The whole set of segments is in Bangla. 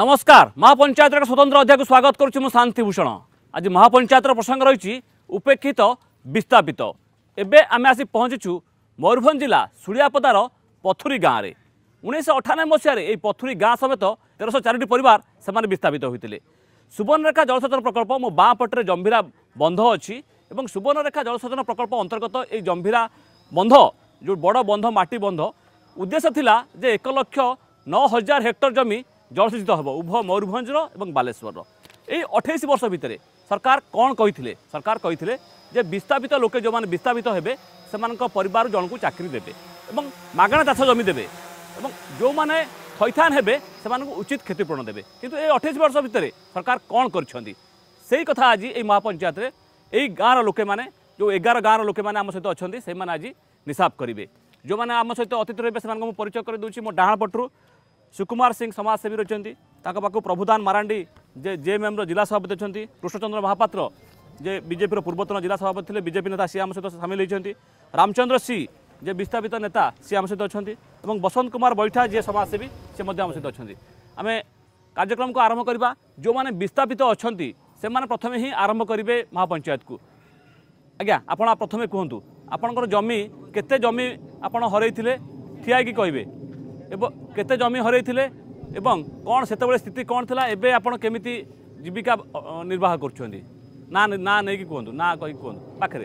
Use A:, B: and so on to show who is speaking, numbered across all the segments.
A: নমস্কার মহাপঞ্চায়েতের এক স্বতন্ত্র অধ্যায়কে স্বাগত করছি মু শান্তিভূষণ আজ মহাপঞ্চায়েতর প্রসঙ্গ রয়েছে উপেক্ষিত বিস্থাপিত এবে আমি আসি পৌঁছিছু ময়ূরভঞ্জ জেলা সুড়িয়াপদার পথুরি গাঁরে উনিশশো অঠানবে মশায় এই পথুরি গাঁ সমেত তেরশো চারিটি পরিবার সে বিস্থাপিত হয়েছে সুবর্ণরেখা জলসেচন প্রকল্প মো বাঁ পটে জম্ভিরা বন্ধ অছি এবং সুবর্ণরেখা জলসেচন প্রকল্প অন্তর্গত এই জম্ভিরা বন্ধ যে বড় বন্ধ মাটি বন্ধ উদ্দেশ্য লা যে এক লক্ষ ন হাজার হেক্টর জমি জলসেচিত হব উভয় ময়ূরভঞ্জর এবং বালেশ্বরর এই অঠেইশ বর্ষ ভিতরে সরকার কণ কে সরকার কে যে বিস্থাপিত লোকে যে বিস্থাপিত হবে সে পরিবার জনক চাকরি দেবে এবং মাগণা চাষ জমি দেবে এবং যে থইথান হবে সে উচিত ক্ষতিপূরণ দেবে কিন্তু এই অঠেইশ বর্ষ ভিতরে সরকার কণ করছেন সেই কথা আজ এই মহাপঞ্চায়েতরে এই গাঁর লোকে মানে যে এগার গাঁর লোকে মানে আমার সহ অনেক সেই আজ নিষাব করবে যে আম সহ অতীত রয়েবে সে পরিচয় করে দেছি মো ডাহাণ পটু ସୁକୁମାର ସିଂ ସମାଜସେବୀ ରହିଛନ୍ତି ତାଙ୍କ ପାଖକୁ ପ୍ରଭୁଦାନ ମାରାଣ୍ଡି ଯେ ଜେଏମ୍ଏମ୍ର ଜିଲ୍ଲା ସଭାପତି ଅଛନ୍ତି କୃଷ୍ଣଚନ୍ଦ୍ର ମହାପାତ୍ର ଯେ ବିଜେପିର ପୂର୍ବତନ ଜିଲ୍ଲା ସଭାପତି ଥିଲେ ବିଜେପି ନେତା ସିଏ ଆମ ସହିତ ସାମିଲ ହୋଇଛନ୍ତି ରାମଚନ୍ଦ୍ର ସି ଯେ ବିସ୍ଥାପିତ ନେତା ସିଏ ଆମ ସହିତ ଅଛନ୍ତି ଏବଂ ବସନ୍ତ କୁମାର ବୈଠା ଯିଏ ସମାଜସେବୀ ସେ ମଧ୍ୟ ଆମ ସହିତ ଅଛନ୍ତି ଆମେ କାର୍ଯ୍ୟକ୍ରମକୁ ଆରମ୍ଭ କରିବା ଯେଉଁମାନେ ବିସ୍ଥାପିତ ଅଛନ୍ତି ସେମାନେ ପ୍ରଥମେ ହିଁ ଆରମ୍ଭ କରିବେ ମହାପଞ୍ଚାୟତକୁ ଆଜ୍ଞା ଆପଣ ପ୍ରଥମେ କୁହନ୍ତୁ ଆପଣଙ୍କର ଜମି କେତେ ଜମି ଆପଣ ହରେଇଥିଲେ ଠିଆ ହେଇକି କହିବେ এবং কেতে জমি হরাইলে এবং কোণ সেতবে স্থিতি কোণ লা এবে আপনার কেমিতি জীবিকা নির্বাহ করছেন না না নেই কুহতু না কী কুহ পাখে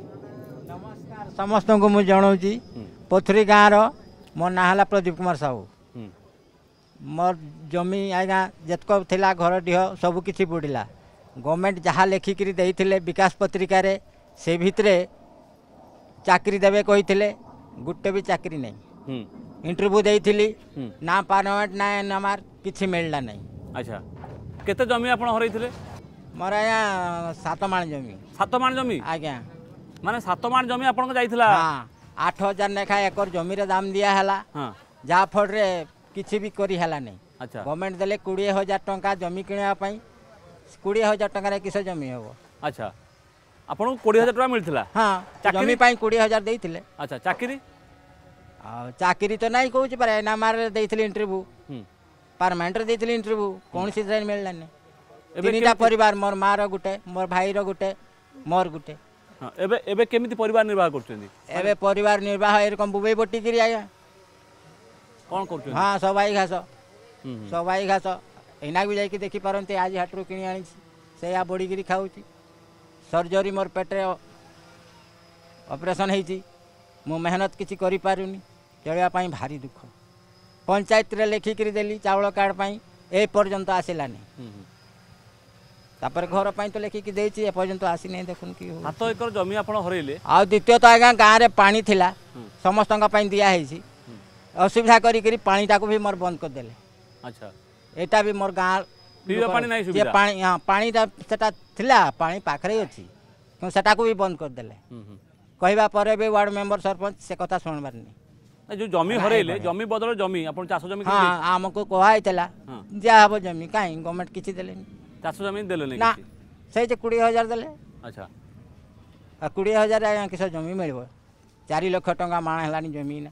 A: নমস্কার
B: সমস্ত মু জনাওছি পথুরী গাঁর মো না হল প্রদীপ কুমার সাহু মোর জমি আজ্ঞা যেতক লা ঘর ডিহ সবু কিছু বুড়া গভর্নমেন্ট যা লেখিকি দিয়ে বিকাশ পত্রিকার সে ভিতরে চাকরি দেবে কে গোটে বি চাকরি নাই ইন্টারভিউ দিয়েছিলি না পারমেন্ট না আমার কিছু
A: মিললা নাই আচ্ছা কেতে জমি আপনার হরাইলে ମୋର ଆଜ୍ଞା ସାତ ମାଣ ଜମି ସାତ ମାଣ ଜମି ଆଜ୍ଞା ମାନେ ସାତ ମାଣ ଜମି ଆପଣଙ୍କ ଯାଇଥିଲା ଆଠ ହଜାର
B: ଲେଖାଏଁ ଏକର ଜମିର ଦାମ ଦିଆ ହେଲା ଯାହାଫଳରେ କିଛି ବି କରି ହେଲା ନାହିଁ ଗଭର୍ଣ୍ଣମେଣ୍ଟ ଦେଲେ କୋଡ଼ିଏ ହଜାର ଟଙ୍କା ଜମି କିଣିବା ପାଇଁ କୋଡ଼ିଏ ହଜାର ଟଙ୍କାରେ କିସ ଜମି ହେବ
A: ଆଚ୍ଛା ଆପଣଙ୍କୁ କୋଡ଼ିଏ ହଜାର ଟଙ୍କା ମିଳିଥିଲା
B: ହଁ ଜମି ପାଇଁ କୋଡ଼ିଏ ହଜାର ଦେଇଥିଲେ ଆଚ୍ଛା ଚାକିରି ଆଉ ଚାକିରି ତ ନାହିଁ କହୁଛି ପରା ଏନ୍ଆର୍ଏମ୍ରେ ଦେଇଥିଲି ଇଣ୍ଟରଭ୍ୟୁ ପାର୍ମାନେଣ୍ଟରେ ଦେଇଥିଲି ଇଣ୍ଟରଭ୍ୟୁ କୌଣସି ଟ୍ରେନ୍ ମିଳିଲାନି
A: ତିନିଟା ପରିବାର
B: ମୋର ମାଆର ଗୋଟେ ମୋର ଭାଇର ଗୋଟେ
A: ମୋର ଗୋଟେ ଏବେ ଏବେ କେମିତି ପରିବାର ନିର୍ବାହ କରୁଛନ୍ତି ଏବେ ପରିବାର ନିର୍ବାହ
B: ଏରକମ ବୁବେଇ ବଟିକିରି ଆଜ୍ଞା କ'ଣ କରୁଛନ୍ତି ହଁ ସବାଇ ଘାସ ସବାଇ ଘାସ ଏଇନା ବି ଯାଇକି ଦେଖିପାରନ୍ତି ଆଜି ହାଟରୁ କିଣି ଆଣିଛି ସେଇଆ ବଢ଼ିକିରି ଖାଉଛି ସର୍ଜରୀ ମୋର ପେଟରେ ଅପରେସନ୍ ହେଇଛି ମୁଁ ମେହନତ କିଛି କରିପାରୁନି ଚଳିବା ପାଇଁ ଭାରି ଦୁଃଖ ପଞ୍ଚାୟତରେ ଲେଖିକିରି ଦେଲି ଚାଉଳ କାର୍ଡ଼ ପାଇଁ ଏ ପର୍ଯ୍ୟନ୍ତ ଆସିଲାନି ତାପରେ ଘର ପାଇଁ ତ ଲେଖିକି ଦେଇଛି ଏପର୍ଯ୍ୟନ୍ତ ଆସିନି ଦେଖୁନ୍ କି ହାତ
A: ଏକର ଜମି ଆପଣ ହରେଇଲେ
B: ଆଉ ଦ୍ୱିତୀୟତଃ ଆଜ୍ଞା ଗାଁରେ ପାଣି ଥିଲା ସମସ୍ତଙ୍କ ପାଇଁ ଦିଆହେଇଛି ଅସୁବିଧା କରିକିରି ପାଣିଟାକୁ ବି ମୋର ବନ୍ଦ କରିଦେଲେ ଆଚ୍ଛା ଏଇଟା ବି ମୋର ଗାଁ ପାଣି ପାଣିଟା ସେଟା ଥିଲା ପାଣି ପାଖରେ ଅଛି କିନ୍ତୁ ସେଟାକୁ ବି ବନ୍ଦ କରିଦେଲେ କହିବା ପରେ ବି ୱାର୍ଡ଼ ମେମ୍ବର ସରପଞ୍ଚ ସେ କଥା
A: ଶୁଣିବାରନି जो जमी हर जमी बदल जमी आपण चाष जमी हां
B: जमी कहीं गवर्नमेंट किसी दे
A: चाष जमी दे
B: कोड़े हजार दे अच्छा किस जमी मिल चार लाख माण है जमी ना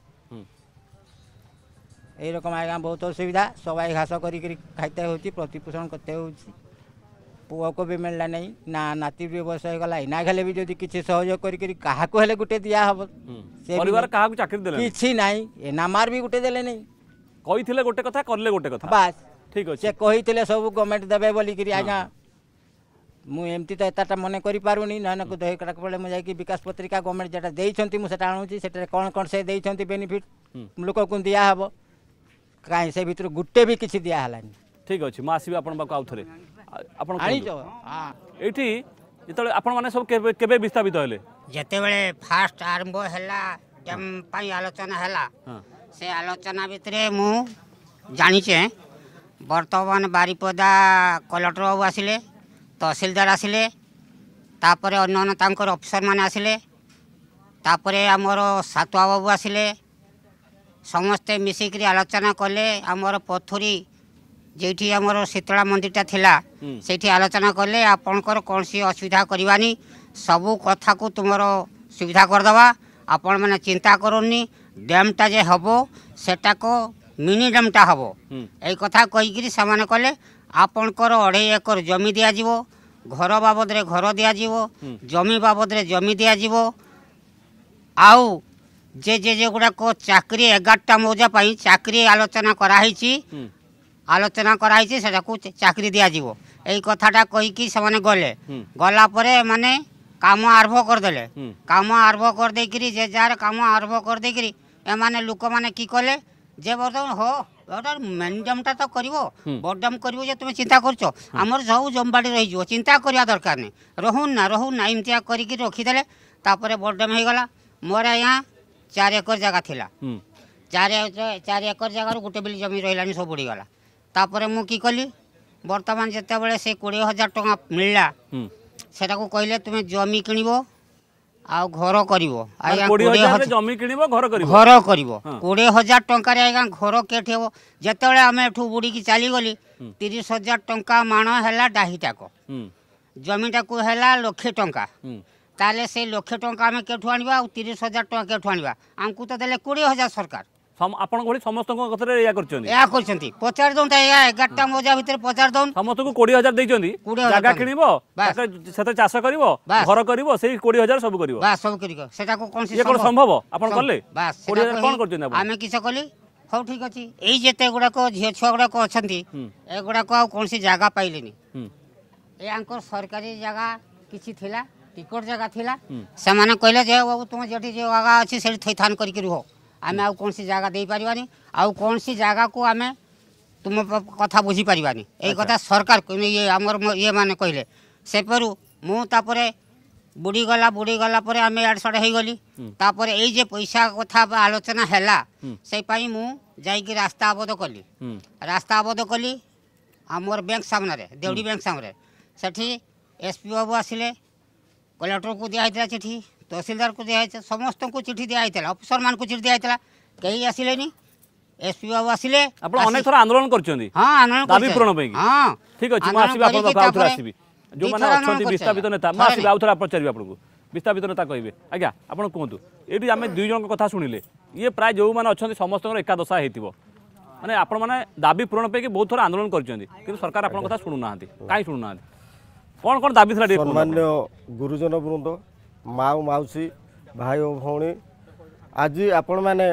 B: यही रकम आज बहुत असुविधा सबाई घास करते होती प्रतिपोषण करते করতে ପୁଅକୁ ବି ମିଳିଲା ନାହିଁ ନା ନାତି ବି ବୟସ ହେଇଗଲା ଏଇନା ହେଲେ ବି ଯଦି କିଛି ସହଯୋଗ କରିକିରି କାହାକୁ ହେଲେ ଗୋଟେ ଦିଆହବ ପରିବାର
A: କାହାକୁ ଚାକିରି ଦେଲେ
B: କିଛି ନାହିଁ ଏନାମାର ବି ଗୋଟେ ଦେଲେ ନାହିଁ କହିଥିଲେ ଗୋଟେ କଥା କଲେ ଗୋଟେ କଥା ବାସ୍ ଠିକ ଅଛି ସେ କହିଥିଲେ ସବୁ ଗଭର୍ଣ୍ଣମେଣ୍ଟ ଦେବେ ବୋଲିକିରି ଆଜ୍ଞା ମୁଁ ଏମିତି ତ ଏତେଟା ମନେ କରିପାରୁନି ନହେଲେ ଦହିକଟାକୁ ବେଳେ ମୁଁ ଯାଇକି ବିକାଶ ପତ୍ରିକା ଗଭର୍ଣ୍ଣମେଣ୍ଟ ଯେଉଁଟା ଦେଇଛନ୍ତି ମୁଁ ସେଟା ଆଣୁଛି ସେଠାରେ କ'ଣ କ'ଣ ସେ ଦେଇଛନ୍ତି ବେନିଫିଟ୍ ଲୋକକୁ ଦିଆହେବ କାହିଁ ସେ ଭିତରୁ ଗୋଟେ ବି କିଛି ଦିଆହେଲାନି
A: ଠିକ୍ ଅଛି ମୁଁ ଆସିବି ଆପଣଙ୍କ ପାଖକୁ ଆଉ ଥରେ ଆପଣ ଏଇଠି ଯେତେବେଳେ ଆପଣମାନେ ସବୁ କେବେ କେବେ ବିସ୍ଥାପିତ ହେଲେ
C: ଯେତେବେଳେ ଫାର୍ଷ୍ଟ ଆରମ୍ଭ ହେଲା ପାଇଁ ଆଲୋଚନା ହେଲା ସେ ଆଲୋଚନା ଭିତରେ ମୁଁ ଜାଣିଛେ ବର୍ତ୍ତମାନ ବାରିପଦା କଲେକ୍ଟର ବାବୁ ଆସିଲେ ତହସିଲଦାର ଆସିଲେ ତାପରେ ଅନ୍ୟାନ୍ୟ ତାଙ୍କର ଅଫିସରମାନେ ଆସିଲେ ତାପରେ ଆମର ସାତୁଆ ବାବୁ ଆସିଲେ ସମସ୍ତେ ମିଶିକରି ଆଲୋଚନା କଲେ ଆମର ପଥୁରୀ যেটি আমার শীতলা মন্দিরটা লা সেইটি আলোচনা কলে আপনার কৌশি অসুবিধা করবানি সবু কথা কু তোমার সুবিধা করদেবা আপন মানে চিন্তা করুনি ড্যামটা যে হব সেটাকে মিনি ড্যামটা হব এই কথা কইকি সে কলে আপনার অড়াই একর জমি দিয়াযিব ঘর বাবদরে ঘর দিয়াযিব জমি বাবদরে জমি দিয়াযিব আউ যে যে যে গুড়াক চাকরি এগারটা মৌজা পাই চাকরি আলোচনা করা হয়েছি আলোচনা করা হয়েছে সেটাকে চাকরি যাব এই কথাটা কইকি সেমানে গলে গলা পরে মানে কাম আরম্ভ করিদেলে কাম আরম্ভ করিদেইকি যে যার কাম আরম্ভ করিদেইকি এমানে লোক মানে কি কলে যে বর্তমান হো ওটা ম্যানডমটা তো করব বডডম করব যে তুমি চিন্তা করছো আমার সব জমবাড়ি রহিযোগ চিন্তা করা দরকার নেই রহুন না রহুন না এমতি করি রখিদেলে তাপরে বডডম হয়ে গলা মোর আজ্ঞা চার একর জায়গা লা চার চার একর জায়গার গোটে বিল জমি রহলানি সব বুড়িগলা ତାପରେ ମୁଁ କି କଲି ବର୍ତ୍ତମାନ ଯେତେବେଳେ ସେ କୋଡ଼ିଏ ହଜାର ଟଙ୍କା ମିଳିଲା ସେଟାକୁ କହିଲେ ତୁମେ ଜମି କିଣିବ ଆଉ ଘର କରିବ ଜମି କିଣିବ ଘର କରିବ ଘର କରିବ କୋଡ଼ିଏ ହଜାର ଟଙ୍କାରେ ଆଜ୍ଞା ଘର କେଠି ହେବ ଯେତେବେଳେ ଆମେ ଏଠୁ ବୁଡ଼ିକି ଚାଲିଗଲି ତିରିଶ ହଜାର ଟଙ୍କା ମାଣ ହେଲା ଡାହିଟାକ ଜମିଟାକୁ ହେଲା ଲକ୍ଷେ ଟଙ୍କା ତାହେଲେ ସେଇ ଲକ୍ଷେ ଟଙ୍କା ଆମେ କେଠୁ ଆଣିବା ଆଉ ତିରିଶ ହଜାର ଟଙ୍କା କେଠୁ ଆଣିବା ଆମକୁ ତ
A: ଦେଲେ କୋଡ଼ିଏ ହଜାର ସରକାର ଆପଣଙ୍କ ଭଳି ସମସ୍ତଙ୍କ କଥାରେ ଏହା କରିଛନ୍ତି ଏହା କରିଛନ୍ତି ପଚାରି ଦିଅନ୍ତୁ ଆଜ୍ଞା ଏଗାରଟା ମୌଜା ଭିତରେ ପଚାରି ଦିଅନ୍ତୁ ସମସ୍ତଙ୍କୁ କୋଡ଼ିଏ ହଜାର ଦେଇଛନ୍ତି ଜାଗା କିଣିବ ସେଥିରେ ଚାଷ କରିବ ଘର କରିବ ସେଇ କୋଡ଼ିଏ ହଜାର ସବୁ କରିବ
C: ସବୁ କରିବ ସେଟାକୁ କ'ଣ କ'ଣ ସମ୍ଭବ ଆପଣ କଲେ କୋଡ଼ିଏ ହଜାର କ'ଣ କରିଛନ୍ତି ଆମେ କିସ କଲି ହଉ ଠିକ ଅଛି ଏଇ ଯେତେ ଗୁଡ଼ାକ ଝିଅ ଛୁଆ ଗୁଡ଼ାକ ଅଛନ୍ତି ଏଗୁଡ଼ାକ ଆଉ କୌଣସି ଜାଗା ପାଇଲେନି ଏ ଆଙ୍କର ସରକାରୀ ଜାଗା କିଛି ଥିଲା ଟିକଟ ଜାଗା ଥିଲା ସେମାନେ କହିଲେ ଯେ ବାବୁ ତୁମ ଯେଠି ଯେଉଁ ଜାଗା ଅଛି ସେଠି ଥଇଥାନ କରିକି ରୁହ ଆମେ ଆଉ କୌଣସି ଜାଗା ଦେଇପାରିବାନି ଆଉ କୌଣସି ଜାଗାକୁ ଆମେ ତୁମ କଥା ବୁଝିପାରିବାନି ଏଇ କଥା ସରକାର ଇଏ ଆମର ଇଏ ମାନେ କହିଲେ ସେପରୁ ମୁଁ ତାପରେ ବୁଡ଼ିଗଲା ବୁଡ଼ିଗଲା ପରେ ଆମେ ଇଆଡ଼େ ସିଆଡ଼େ ହେଇଗଲି ତାପରେ ଏଇ ଯେ ପଇସା କଥା ବା ଆଲୋଚନା ହେଲା ସେଇ ପାଇଁ ମୁଁ ଯାଇକି ରାସ୍ତା ଆବଦ୍ଧ କଲି ରାସ୍ତା ଆବଦ୍ଧ କଲି ଆମର ବ୍ୟାଙ୍କ ସାମ୍ନାରେ ଦେଉଡ଼ି ବ୍ୟାଙ୍କ ସାମ୍ନାରେ ସେଠି ଏସ୍ ପି ବାବୁ ଆସିଲେ କଲେକ୍ଟରକୁ ଦିଆହେଇଥିଲା ଚିଠି ତହସିଲଦାରକୁ ଦିଆହେଇଥିଲା ସମସ୍ତଙ୍କୁ ଚିଠି ଦିଆହେଇଥିଲା ଅଫିସରମାନଙ୍କୁ ଚିଠି ଦିଆହେଇଥିଲା କେହି ଆସିଲେନି ଏସ୍ପି ବାବୁ ଆସିଲେ ଆପଣ ଅନେକ ଥର
A: ଆନ୍ଦୋଳନ କରିଛନ୍ତି ହଁ ଆନ୍ଦୋଳନ ଦାବି ପୂରଣ ପାଇଁ ହଁ ଠିକ୍ ଅଛି ମୁଁ ଆସିବି ଆପଣଙ୍କ ପାଖକୁ ଆଉଥରେ ଆସିବି ଯେଉଁମାନେ ଅଛନ୍ତି ବିସ୍ତାପିତ ନେତା ମୁଁ ଆସିବି ଆଉଥରେ ପଚାରିବି ଆପଣଙ୍କୁ ବିସ୍ତାପିତ ନେତା କହିବେ ଆଜ୍ଞା ଆପଣ କୁହନ୍ତୁ ଏଇଠି ଆମେ ଦୁଇ ଜଣଙ୍କ କଥା ଶୁଣିଲେ ଇଏ ପ୍ରାୟ ଯେଉଁମାନେ ଅଛନ୍ତି ସମସ୍ତଙ୍କର ଏକାଦଶା ହେଇଥିବ ମାନେ ଆପଣମାନେ ଦାବି ପୂରଣ ପାଇକି ବହୁତ ଥର ଆନ୍ଦୋଳନ କରିଛନ୍ତି କିନ୍ତୁ ସରକାର ଆପଣଙ୍କ କଥା ଶୁଣୁନାହାନ୍ତି କାହିଁ ଶୁଣୁନାହାନ୍ତି
D: କ'ଣ କ'ଣ ଦାବି ଥିଲା ସମ୍ମାନୀୟ ଗୁରୁଜନ ବୃନ୍ଦ ମାଆ ମାଉସୀ ଭାଇ ଓ ଭଉଣୀ ଆଜି ଆପଣମାନେ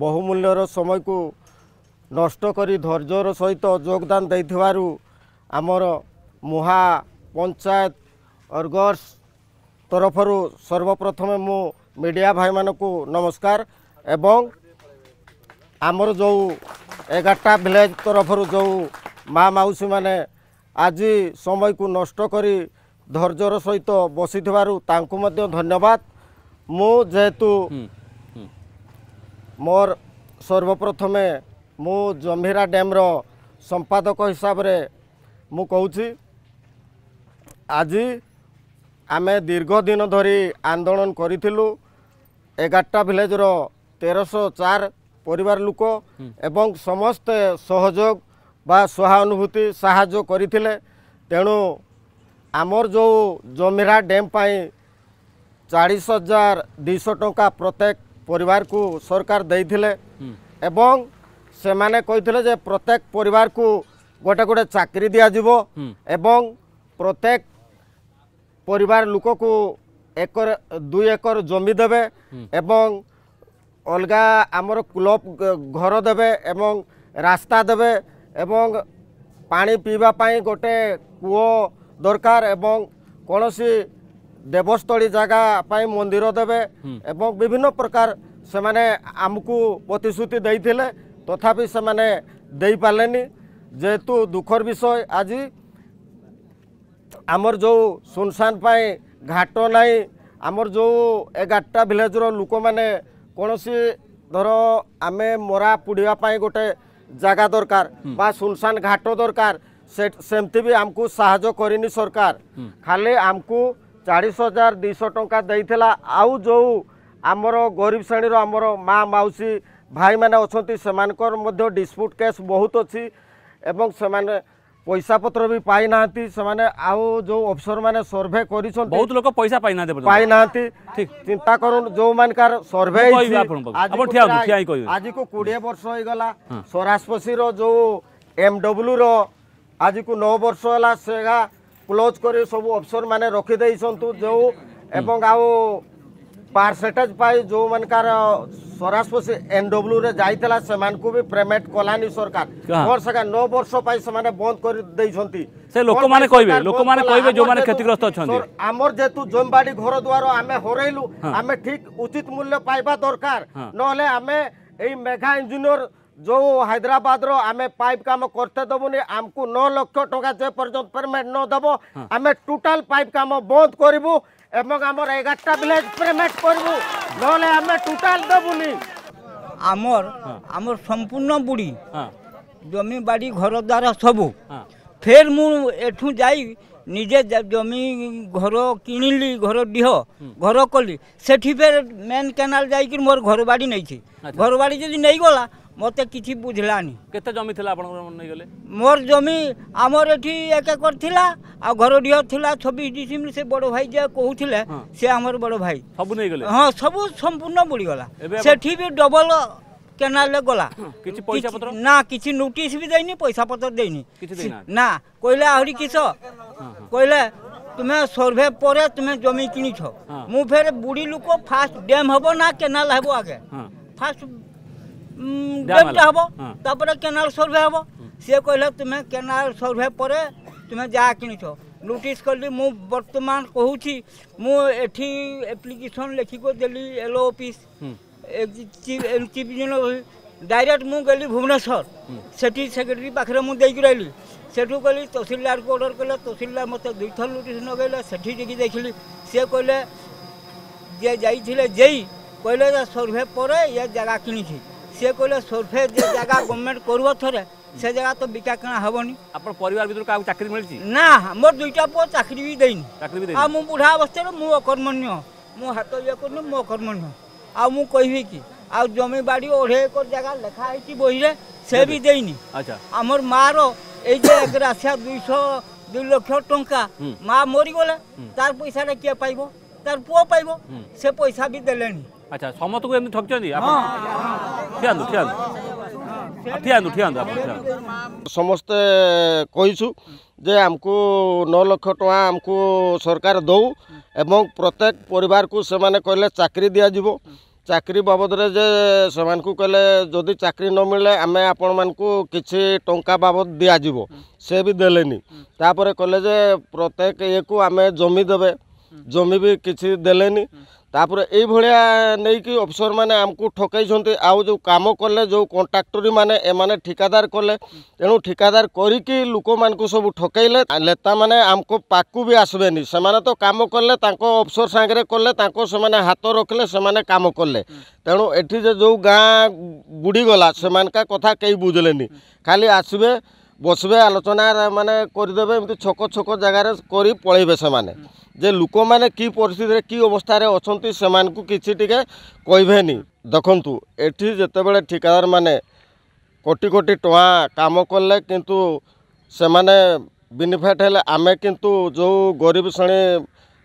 D: ବହୁମୂଲ୍ୟର ସମୟକୁ ନଷ୍ଟ କରି ଧୈର୍ଯ୍ୟର ସହିତ ଯୋଗଦାନ ଦେଇଥିବାରୁ ଆମର ମୁହା ପଞ୍ଚାୟତ ଅର୍ଗସ ତରଫରୁ ସର୍ବପ୍ରଥମେ ମୁଁ ମିଡ଼ିଆ ଭାଇମାନଙ୍କୁ ନମସ୍କାର ଏବଂ ଆମର ଯେଉଁ ଏଗାରଟା ଭିଲେଜ୍ ତରଫରୁ ଯେଉଁ ମାଆ ମାଉସୀମାନେ ଆଜି ସମୟକୁ ନଷ୍ଟ କରି ଧୈର୍ଯ୍ୟର ସହିତ ବସିଥିବାରୁ ତାଙ୍କୁ ମଧ୍ୟ ଧନ୍ୟବାଦ ମୁଁ ଯେହେତୁ ମୋର ସର୍ବପ୍ରଥମେ ମୁଁ ଜମ୍ଭିରା ଡ୍ୟାମ୍ର ସମ୍ପାଦକ ହିସାବରେ ମୁଁ କହୁଛି ଆଜି ଆମେ ଦୀର୍ଘ ଦିନ ଧରି ଆନ୍ଦୋଳନ କରିଥିଲୁ ଏଗାରଟା ଭିଲେଜର ତେରଶହ ଚାର ପରିବାର ଲୋକ ଏବଂ ସମସ୍ତେ ସହଯୋଗ ବା ସହାନୁଭୂତି ସାହାଯ୍ୟ କରିଥିଲେ ତେଣୁ ଆମର ଯେଉଁ ଜମିରା ଡ୍ୟାମ୍ ପାଇଁ ଚାଳିଶ ହଜାର ଦୁଇଶହ ଟଙ୍କା ପ୍ରତ୍ୟେକ ପରିବାରକୁ ସରକାର ଦେଇଥିଲେ ଏବଂ ସେମାନେ କହିଥିଲେ ଯେ ପ୍ରତ୍ୟେକ ପରିବାରକୁ ଗୋଟେ ଗୋଟେ ଚାକିରି ଦିଆଯିବ ଏବଂ ପ୍ରତ୍ୟେକ ପରିବାର ଲୋକକୁ ଏକର ଦୁଇ ଏକର ଜମି ଦେବେ ଏବଂ ଅଲଗା ଆମର କ୍ଲବ୍ ଘର ଦେବେ ଏବଂ ରାସ୍ତା ଦେବେ ଏବଂ ପାଣି ପିଇବା ପାଇଁ ଗୋଟେ କୂଅ দরকার এবং কোণী দেবস্থলী জায়গা পাই মন্দির দেবে এবং বিভিন্ন প্রকার সেমানে আমকু প্রতিশ্রুতি দেইলে তথাপি সেমানে দেই পালেনি যেহেতু দুঃখর বিষয় আজি আমার যে সুনসান পাই ঘাট নাই আমার যে এগারটা ভিলেজর লোক মানে কোণী ধর আমি মরা পুড়া গোটে জায়গা দরকার বা সুনসান ঘাট দরকার ସେମିତି ବି ଆମକୁ ସାହାଯ୍ୟ କରିନି ସରକାର ଖାଲି ଆମକୁ ଚାଳିଶ ହଜାର ଦୁଇଶହ ଟଙ୍କା ଦେଇଥିଲା ଆଉ ଯେଉଁ ଆମର ଗରିବ ଶ୍ରେଣୀର ଆମର ମା ମାଉସୀ ଭାଇମାନେ ଅଛନ୍ତି ସେମାନଙ୍କର ମଧ୍ୟ ଡିସ୍ପ୍ୟୁଟ୍ କେସ୍ ବହୁତ ଅଛି ଏବଂ ସେମାନେ ପଇସା ପତ୍ର ବି ପାଇନାହାନ୍ତି ସେମାନେ ଆଉ ଯେଉଁ ଅଫିସରମାନେ ସର୍ଭେ କରିଛନ୍ତି ବହୁତ ଲୋକ ପଇସା ପାଇନାହାନ୍ତି ପାଇନାହାନ୍ତି ଚିନ୍ତା କରନ୍ତୁ ଯେଉଁମାନଙ୍କର ସର୍ଭେ ଆଜିକୁ କୋଡ଼ିଏ ବର୍ଷ ହେଇଗଲା ସ୍ୱରାଷ୍ଟ୍ରପତିର ଯେଉଁ ଏମ୍ଡବ୍ଲ୍ୟୁର ଆଜିକୁ ନଅ ବର୍ଷ ହେଲା ସେଗା କ୍ଲୋଜ୍ କରି ସବୁ ଅଫିସରମାନେ ରଖିଦେଇଛନ୍ତି ଯେଉଁ ଏବଂ ଆଉ ପାର୍ସେଣ୍ଟେଜ୍ ପାଇଁ ଯେଉଁମାନଙ୍କର ସ୍ୱରାଷ୍ଟ୍ରପତି ଏନ୍ଡବ୍ଲ୍ୟୁରେ ଯାଇଥିଲା ସେମାନଙ୍କୁ ବି ପେମେଣ୍ଟ କଲାନି ସରକାର କ'ଣ ସେଟା ନଅ ବର୍ଷ ପାଇଁ ସେମାନେ ବନ୍ଦ କରିଦେଇଛନ୍ତି ସେ ଲୋକମାନେ କହିବେ ଲୋକମାନେ କହିବେ ଯେଉଁମାନେ କ୍ଷତିଗ୍ରସ୍ତ ଅଛନ୍ତି ଆମର ଯେହେତୁ ଜମିବାଡ଼ି ଘର ଦ୍ୱାର ଆମେ ହରେଇଲୁ ଆମେ ଠିକ୍ ଉଚିତ ମୂଲ୍ୟ ପାଇବା ଦରକାର ନହେଲେ ଆମେ ଏଇ ମେଘା ଇଞ୍ଜିନିୟର जो हैदराबाद रो आमे पाइप काम करते दबुनी आमको 9 लाख टका जे पर्यंत पेमेंट न दबो आमे टोटल पाइप काम बंद करिवु एवं हमर 11टा विलेज पेमेंट करिवु नले आमे टोटल दबुनी
E: আমর আমার সম্পূর্ণ বুড়ি জমি বাড়ি ঘর দ্বারা সবু ফের মু এঠু যাই নিজে জমি ঘর কিনিলি ঘর ডিহ ঘর কলি সেঠি ফের মেন কেনাল যাইকি মোর ঘর বাড়ি নেইছি ঘর বাড়ি যদি নেইগলা মতো কিছু বুঝলানি
A: কেতে জমি লা আপনার নেইগলে
E: মোর জমি আমার এটি এক একর লা আর ঘর ডিহ লা চবিশ ডিসিম সে বড় ভাই যে কহুলে সে আমার বড় ভাই সবু নেইগলে হ্যাঁ সবু সম্পূর্ণ বুড়িগলা সেটি বি ডবল কেনালে গলা কিছু পয়সা পত্র না কিছু নোটিস বি দেইনি পয়সা পত্র দেইনি না কইলে আহরি কিছ কইলে তুমি সর্ভে পরে তুমি জমি কিনিছ মু ফের বুড়ি লোক ফার্স্ট ড্যাম হব না কেনাল হব আগে ফার্স্ট ড্যামটা হব হ্যাঁ। তারপরে কেনাল সর্ভে হব সে কহিলে তুমি কেনাল সর্ভে পরে তুমি যা কিনিছ নোটিস কলি মু বর্তমান কহুছি মু এঠি এপ্লিকেশন লেখিক দেলি এলও অফিস চিফ ইঞ্জিনিয়ার ডাইরেক্ট মু গেলি ভুবনেশ্বর সেটি সেক্রেটারি পাখে মু দেইকি রইলি সেটু গলি তহসিলদারকে অর্ডর কলে তহসিলদার মতো দুইথর নোটিস নগাইলে সেটি দেখি দেখিলি সে কহিলে যে যাইছিলে যেই কহিলে সর্ভে পরে ইয়ে জায়গা কিনিছি সে কে সর্ভে যে জায়গা গভর্নমেন্ট করব থরে সে জায়গা তো বিকা কিনা হবনি আপনার পরিবার ভিতর কাউ চাকরি মিলছে না মোর দুইটা পুয়া চাকরি বি দেইনি চাকরি বি আর মু বুড়া অবস্থার মু অকর্মণ্য মু হাত ইয়ে করনি মু অকর্মণ্য আর মু কইবি কি আর জমি বাড়ি অড়ে একর জায়গা লেখা হয়েছি বইরে সে বি দেইনি আচ্ছা আমার মার এই যে এক রাশিয়া দুইশো দুই লক্ষ টঙ্কা মা মরিগলে তার পয়সাটা কে পাইব তার পুয়া পাইব সে পয়সা বি দেলেনি
A: ଆଚ୍ଛା ସମସ୍ତଙ୍କୁ ଏମିତି ଠକିଛନ୍ତି ଆପଣ
D: ଠିଆନ୍ତୁ ଠିଆନ୍ତୁ
F: ଠିଆନ୍ତୁ ଠିଆନ୍ତୁ ଆପଣ
D: ସମସ୍ତେ କହିଛୁ ଯେ ଆମକୁ ନଅ ଲକ୍ଷ ଟଙ୍କା ଆମକୁ ସରକାର ଦେଉ ଏବଂ ପ୍ରତ୍ୟେକ ପରିବାରକୁ ସେମାନେ କହିଲେ ଚାକିରି ଦିଆଯିବ ଚାକିରି ବାବଦରେ ଯେ ସେମାନଙ୍କୁ କହିଲେ ଯଦି ଚାକିରି ନ ମିଳିଲେ ଆମେ ଆପଣମାନଙ୍କୁ କିଛି ଟଙ୍କା ବାବଦ ଦିଆଯିବ ସେ ବି ଦେଲେନି ତାପରେ କହିଲେ ଯେ ପ୍ରତ୍ୟେକ ଇଏକୁ ଆମେ ଜମି ଦେବେ ଜମି ବି କିଛି ଦେଲେନି ତାପରେ ଏଇଭଳିଆ ନେଇକି ଅଫିସରମାନେ ଆମକୁ ଠକେଇଛନ୍ତି ଆଉ ଯେଉଁ କାମ କଲେ ଯେଉଁ କଣ୍ଟ୍ରାକ୍ଟରୀମାନେ ଏମାନେ ଠିକାଦାର କଲେ ତେଣୁ ଠିକାଦାର କରିକି ଲୋକମାନଙ୍କୁ ସବୁ ଠକେଇଲେ ନେତାମାନେ ଆମକୁ ପାଖକୁ ବି ଆସିବେନି ସେମାନେ ତ କାମ କଲେ ତାଙ୍କ ଅଫିସର ସାଙ୍ଗରେ କଲେ ତାଙ୍କ ସେମାନେ ହାତ ରଖିଲେ ସେମାନେ କାମ କଲେ ତେଣୁ ଏଠି ଯେ ଯେଉଁ ଗାଁ ବୁଡ଼ିଗଲା ସେମାନଙ୍କ କଥା କେହି ବୁଝିଲେନି ଖାଲି ଆସିବେ বসবে আলোচনা মানে করিদেবে এমনি ছক ছক জায়গার করে পলাইবে সেমানে যে লোক মানে কি পরিস্থিতিরে কি অবস্থায় অনেক সেমানকু কিছু টিকে কইবেনি দেখন্তু এটি যেতবেলে ঠিকাদার মানে কোটি কোটি টঙ্কা কাম কলে কিন্তু সেমানে বেনিফিট হলে আমি কিন্তু যে গরিব শ্রেণী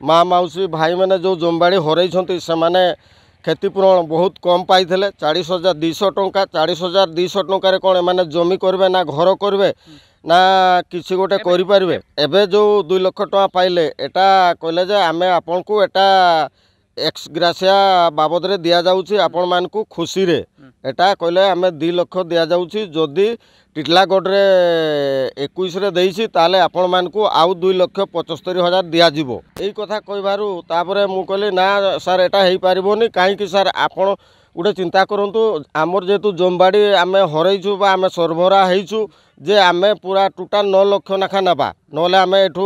D: মা মাউসী ভাই মানে যে জমিবাড়ি হরাইছেন সেমানে କ୍ଷତିପୂରଣ ବହୁତ କମ୍ ପାଇଥିଲେ ଚାଳିଶ ହଜାର ଦୁଇଶହ ଟଙ୍କା ଚାଳିଶ ହଜାର ଦୁଇଶହ ଟଙ୍କାରେ କ'ଣ ଏମାନେ ଜମି କରିବେ ନା ଘର କରିବେ ନା କିଛି ଗୋଟେ କରିପାରିବେ ଏବେ ଯେଉଁ ଦୁଇ ଲକ୍ଷ ଟଙ୍କା ପାଇଲେ ଏଇଟା କହିଲେ ଯେ ଆମେ ଆପଣଙ୍କୁ ଏଇଟା ଏକ୍ସ ଗ୍ରାସିଆ ବାବଦରେ ଦିଆଯାଉଛି ଆପଣମାନଙ୍କୁ ଖୁସିରେ ଏଇଟା କହିଲେ ଆମେ ଦୁଇ ଲକ୍ଷ ଦିଆଯାଉଛି ଯଦି ଟିଟଲାଗଡ଼ରେ ଏକୋଇଶରେ ଦେଇଛି ତାହେଲେ ଆପଣମାନଙ୍କୁ ଆଉ ଦୁଇ ଲକ୍ଷ ପଞ୍ଚସ୍ତରୀ ହଜାର ଦିଆଯିବ ଏଇ କଥା କହିବାରୁ ତାପରେ ମୁଁ କହିଲି ନା ସାର୍ ଏଇଟା ହେଇପାରିବନି କାହିଁକି ସାର୍ ଆପଣ ଗୋଟେ ଚିନ୍ତା କରନ୍ତୁ ଆମର ଯେହେତୁ ଜମିବାଡ଼ି ଆମେ ହରେଇଛୁ ବା ଆମେ ସର୍ବରା ହେଇଛୁ ଯେ ଆମେ ପୁରା ଟୋଟାଲ୍ ନଅ ଲକ୍ଷ ଲେଖା ନେବା ନହେଲେ ଆମେ ଏଠୁ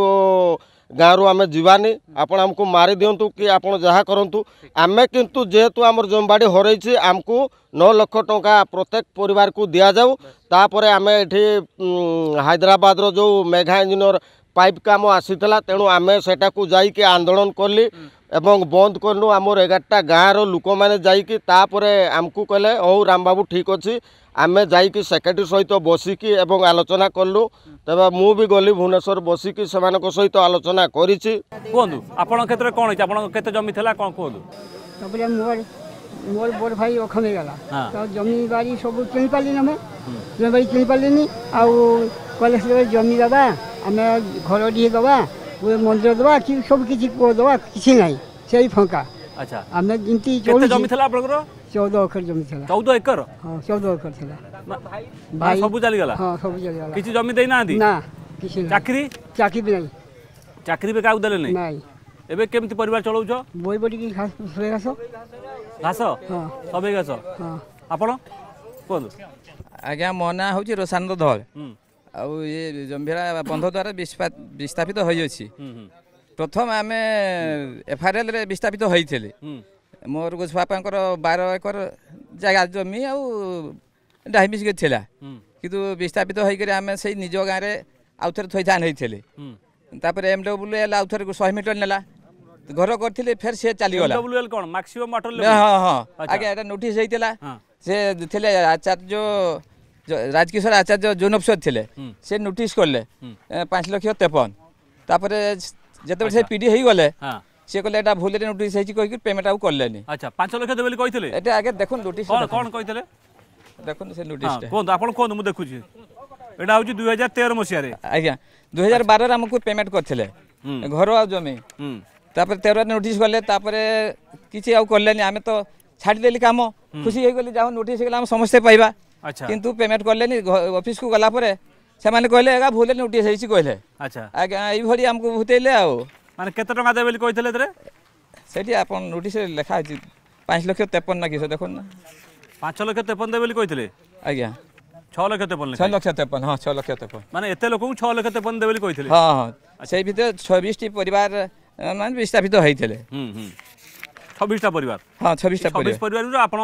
D: ଗାଁରୁ ଆମେ ଯିବାନି ଆପଣ ଆମକୁ ମାରି ଦିଅନ୍ତୁ କି ଆପଣ ଯାହା କରନ୍ତୁ ଆମେ କିନ୍ତୁ ଯେହେତୁ ଆମର ଜମିବାଡ଼ି ହରେଇଛି ଆମକୁ ନଅ ଲକ୍ଷ ଟଙ୍କା ପ୍ରତ୍ୟେକ ପରିବାରକୁ ଦିଆଯାଉ ତାପରେ ଆମେ ଏଠି ହାଇଦ୍ରାବାଦର ଯେଉଁ ମେଘା ଇଞ୍ଜିନିୟର ପାଇପ୍ କାମ ଆସିଥିଲା ତେଣୁ ଆମେ ସେଟାକୁ ଯାଇକି ଆନ୍ଦୋଳନ କଲି এবং বন্ধ করলু আমার এগারটা গাঁর লোক মানে যাই তাপরে আমি কলে হো রামবাবু ঠিক অছি আমি যাই সেক্রেটারি সহিত বসিকি এবং আলোচনা করলু তবে মু গলি ভুবনেশ্বর বসিকি সে সহিত আলোচনা করেছি কুহু আপনার ক্ষেত্রে কম হয়েছে আপনার কত জমি লা কম কুহতু
E: তারপরে মোর বড় ভাই ওখানে গেল জমি বাড়ি সব কিনি পারি আমি জমি বাড়ি কিনি পারিনি আলেজ জমি দেবা আমি ঘর দিয়ে দেবা মন্দির দেওয়া কি সব কিছু দেওয়া କିଛି ନାହିଁ ସେଇ ଫଙ୍କା ଆଚ୍ଛା ଆମେ ଯେମିତି ଜମି ଥିଲା ଆପଣଙ୍କର ଚଉଦ ଏକର ଜମି ଥିଲା ଚଉଦ ଏକର ହଁ ଚଉଦ ଏକର ଥିଲା
A: ଭାଇ ସବୁ ଚାଲିଗଲା ହଁ ସବୁ ଚାଲିଗଲା କିଛି ଜମି ଦେଇନାହାନ୍ତି ନା କିଛି ଚାକିରି ଚାକିରି ବି ନାହିଁ ଚାକିରି ବି କାହାକୁ ଦେଲେ ନାହିଁ ନାଇଁ ଏବେ କେମିତି ପରିବାର ଚଳଉଛ ବହି ବଟିକି ଘାସ ଘାସ ସବେଇ ଘାସ
G: ଆପଣ କୁହନ୍ତୁ ଆଜ୍ଞା ମୋ ନାଁ ହେଉଛି ରୋଶାନନ୍ଦ ଧଳ ଆଉ ଇଏ ଜମ୍ଭିରା ବନ୍ଧ ଦ୍ୱାରା ବିସ୍ଥାପିତ ହୋଇଅଛି ପ୍ରଥମ ଆମେ ଏଫଆଇଆର୍ଏଲ୍ରେ ବିସ୍ଥାପିତ ହୋଇଥିଲେ ମୋର ଗୋସବାପାଙ୍କର ବାର ଏକର ଜାଗା ଜମି ଆଉ ଡାଇମିସ୍ ଥିଲା କିନ୍ତୁ ବିସ୍ଥାପିତ ହୋଇକରି ଆମେ ସେଇ ନିଜ ଗାଁରେ ଆଉ ଥରେ ଥଇଥାନ ହେଇଥିଲେ ତାପରେ ଏମ୍ ଡବ୍ଲୁ ଏଲ୍ ଆଉ ଥରେ ଶହେ ମିଟର ନେଲା ଘର କରିଥିଲେ ଫେର ସେ ଚାଲିଗଲା ହଁ
A: ହଁ ଆଜ୍ଞା ଏଇଟା ନୋଟିସ୍ ହେଇଥିଲା
G: ସେ ଥିଲେ ଆଚାର୍ଯ୍ୟ রাজকিশোর আচার্য জুনবসর লে সে নোটিস করলে পাঁচ লক্ষ তেপন তাপরে যেতবে সে পিডি হয়ে গলে সে কলে এটা ভুলের নোটিস হয়েছে কই পেমেন্ট আউ করলেনি আচ্ছা পাঁচ লক্ষ দেবে কইলে এটা আগে দেখুন নোটিস কোন কইলে দেখুন সে নোটিসটা হ্যাঁ, কোন আপন কোন মু দেখুছি এটা হচ্ছে 2013 মসিয়ারে আজ্ঞা 2012 রে আমাকে পেমেন্ট করছিলে ঘর আর জমি তারপরে 13 রে নোটিস করলে তারপরে কিছু আউ করলেনি আমি তো ছাড়ি দেলি কাম খুশি হয়ে গলি যাও নোটিস হয়ে গেলে আমি সমস্ত পাইবা কিন্তু পেমেন্ট কলেনি অফিসକୁ ଗଲା ପରେ ସେମାନେ କହିଲେ ଏକା ଭୁଲରେ ନୋଟିସ୍ ହେଇଛି କହିଲେ ଆଜ୍ଞା ଏଇଭଳି ଆମକୁ ଭୁତେଇଲେ ଆଉ ମାନେ କେତେ ଟଙ୍କା ଦେବେ ବୋଲି କହିଥିଲେ ଏଥିରେ ସେଠି ଆପଣ ନୋଟିସ୍ରେ ଲେଖା ହେଇଛି ପାଞ୍ଚ ଲକ୍ଷ ତେପନ ନା କିସ ଦେଖନ୍ତୁ ନା ପାଞ୍ଚ ଲକ୍ଷ ତେପନ ଦେବେ ବୋଲି କହିଥିଲେ ଆଜ୍ଞା ଛଅ ଲକ୍ଷ ତେପନ ଛଅ ଲକ୍ଷ ତେପନ ହଁ ଛଅ ଲକ୍ଷ ତେପନ ମାନେ
A: ଏତେ ଲୋକଙ୍କୁ ଛଅ ଲକ୍ଷ ତେପନ ଦେବେ ବୋଲି କହିଥିଲେ
G: ହଁ ହଁ ସେଇ ଭିତରେ ଛବିଶଟି ପରିବାର ମାନେ ବିସ୍ଥାପିତ ହେଇଥିଲେ ଛବିଶଟା ପରିବାର ହଁ ଛବିଶଟା ପରିବାର
A: ପରିବାରରୁ ଆପଣ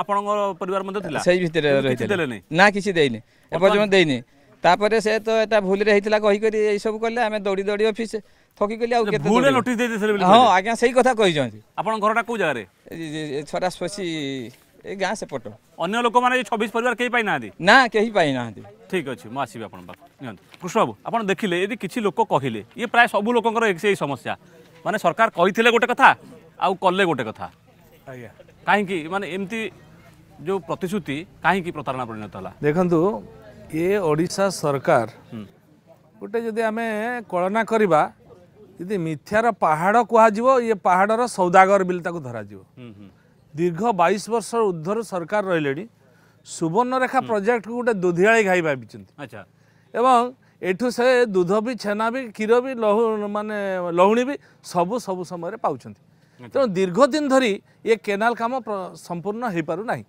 A: ଆପଣଙ୍କ ପରିବାର ମଧ୍ୟ ଥିଲା ସେଇ ଭିତରେ ରହିଥିଲେ
G: ନା କିଛି ଦେଇନି ଏପର୍ଯ୍ୟନ୍ତ ଦେଇନି ତାପରେ ସେ ତ ଏଟା ଭୁଲରେ ହେଇଥିଲା କହିକରି ଏଇସବୁ କଲେ ଆମେ ଦୌଡ଼ି ଦୌଡ଼ି ଅଫିସ ଥକିଗଲି ଆଉ କେତେ ଭୁଲରେ ନୋଟିସ୍ ଦେଇ ଦେଇଥିଲେ ହଁ ଆଜ୍ଞା ସେଇ କଥା କହିଛନ୍ତି
A: ଆପଣଙ୍କ ଘରଟା କୋଉ ଜାଗାରେ ଛରାସପସି ଏ ଗାଁ ସେପଟ ଅନ୍ୟ ଲୋକମାନେ ଛବିଶ ପରିବାର କେହି ପାଇନାହାନ୍ତି ନା କେହି ପାଇନାହାନ୍ତି ଠିକ୍ ଅଛି ମୁଁ ଆସିବି ଆପଣଙ୍କ ପାଖକୁ ନିଅନ୍ତୁ କୃଷ୍ଣବାବୁ ଆପଣ ଦେଖିଲେ ଏଠି କିଛି ଲୋକ କହିଲେ ଇଏ ପ୍ରାୟ ସବୁ ଲୋକଙ୍କର ସେଇ ସମସ୍ୟା ମାନେ ସରକାର କହିଥିଲେ ଗୋଟେ କଥା ଆଉ କଲେ ଗୋଟେ କଥା ଆଜ୍ଞା କାହିଁକି ମାନେ ଏମିତି ଯେଉଁ ପ୍ରତିଶ୍ରୁତି କାହିଁକି ପ୍ରତାରଣା ପରିଣତ ହେଲା ଦେଖନ୍ତୁ ଏ ଓଡ଼ିଶା ସରକାର ଗୋଟେ ଯଦି ଆମେ କଳନା କରିବା ଯଦି ମିଥ୍ୟାର ପାହାଡ଼ କୁହାଯିବ ଇଏ ପାହାଡ଼ର ସୌଦାଗର ବୋଲି ତାକୁ ଧରାଯିବ ଦୀର୍ଘ ବାଇଶ ବର୍ଷ ଉର୍ଦ୍ଧ୍ୱରୁ ସରକାର ରହିଲେଣି ସୁବର୍ଣ୍ଣରେଖା ପ୍ରୋଜେକ୍ଟକୁ ଗୋଟେ ଦୁଧିଆଳି ଘାଇ ଭାବିଛନ୍ତି ଆଚ୍ଛା ଏବଂ ଏଠୁ ସେ ଦୁଧ ବି ଛେନା ବି କ୍ଷୀର ବି ଲହୁ ମାନେ ଲହୁଣୀ ବି ସବୁ ସବୁ ସମୟରେ ପାଉଛନ୍ତି ତେଣୁ ଦୀର୍ଘଦିନ ଧରି ଏ କେନାଲ କାମ ସମ୍ପୂର୍ଣ୍ଣ ହୋଇପାରୁନାହିଁ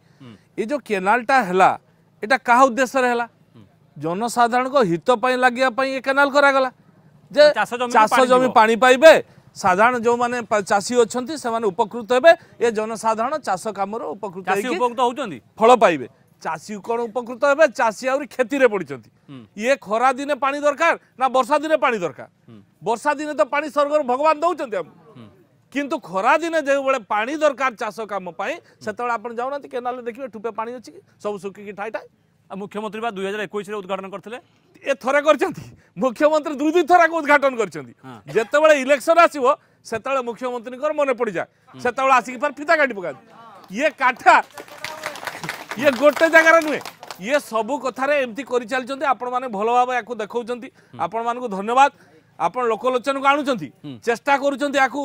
A: ଏ ଯେଉଁ କେନାଲଟା ହେଲା ଏଇଟା କାହା ଉଦ୍ଦେଶ୍ୟରେ ହେଲା ଜନସାଧାରଣଙ୍କ ହିତ ପାଇଁ ଲାଗିବା ପାଇଁ ଏ କେନାଲ କରାଗଲା ଯେ ଚାଷ ଜମି ପାଣି ପାଇବେ ସାଧାରଣ ଯେଉଁମାନେ ଚାଷୀ ଅଛନ୍ତି ସେମାନେ ଉପକୃତ ହେବେ ଏ ଜନସାଧାରଣ ଚାଷ କାମରୁ ଉପକୃତ ଉପକୃତ ହେଉଛନ୍ତି ଫଳ ପାଇବେ ଚାଷୀ କ'ଣ ଉପକୃତ ହେବେ ଚାଷୀ ଆହୁରି କ୍ଷତିରେ ପଡ଼ିଛନ୍ତି ଇଏ ଖରା ଦିନେ ପାଣି ଦରକାର ନା ବର୍ଷା ଦିନେ ପାଣି ଦରକାର ବର୍ଷା ଦିନେ ତ ପାଣି ସ୍ୱର୍ଗରୁ ଭଗବାନ ଦେଉଛନ୍ତି ଆମକୁ কিন্তু খরাদিনে যেভাবে পাঁচ দরকার চাষ কাম সেতবে আপনার যাও না কেনাল দেখবে টুপে পাঁচ অছি সব শুকিকি ঠাই ঠাই মুখ্যমন্ত্রী বা দুই হাজার একুশে উদ্ঘাটন করলে এথরে করছেন মুখ্যমন্ত্রী দুই দুই থরাকে উদ্ঘাটন করছেন যেতবে ইলেকশন আসব সেতবে মুখ্যমন্ত্রীঙ্কর মনে পড়ি যায় সেতবে আসিকি ফার ফিতা কাটি পকা ইয়ে কাঠা ইয়ে গোটে জায়গার নুহে ইয়ে সবু কথার এমতি করে চাল আপন মানে ভাল ভাবে দেখছেন আপন মানুষ ধন্যবাদ ଆପଣ ଲୋକଲୋଚନକୁ ଆଣୁଛନ୍ତି ଚେଷ୍ଟା କରୁଛନ୍ତି ୟାକୁ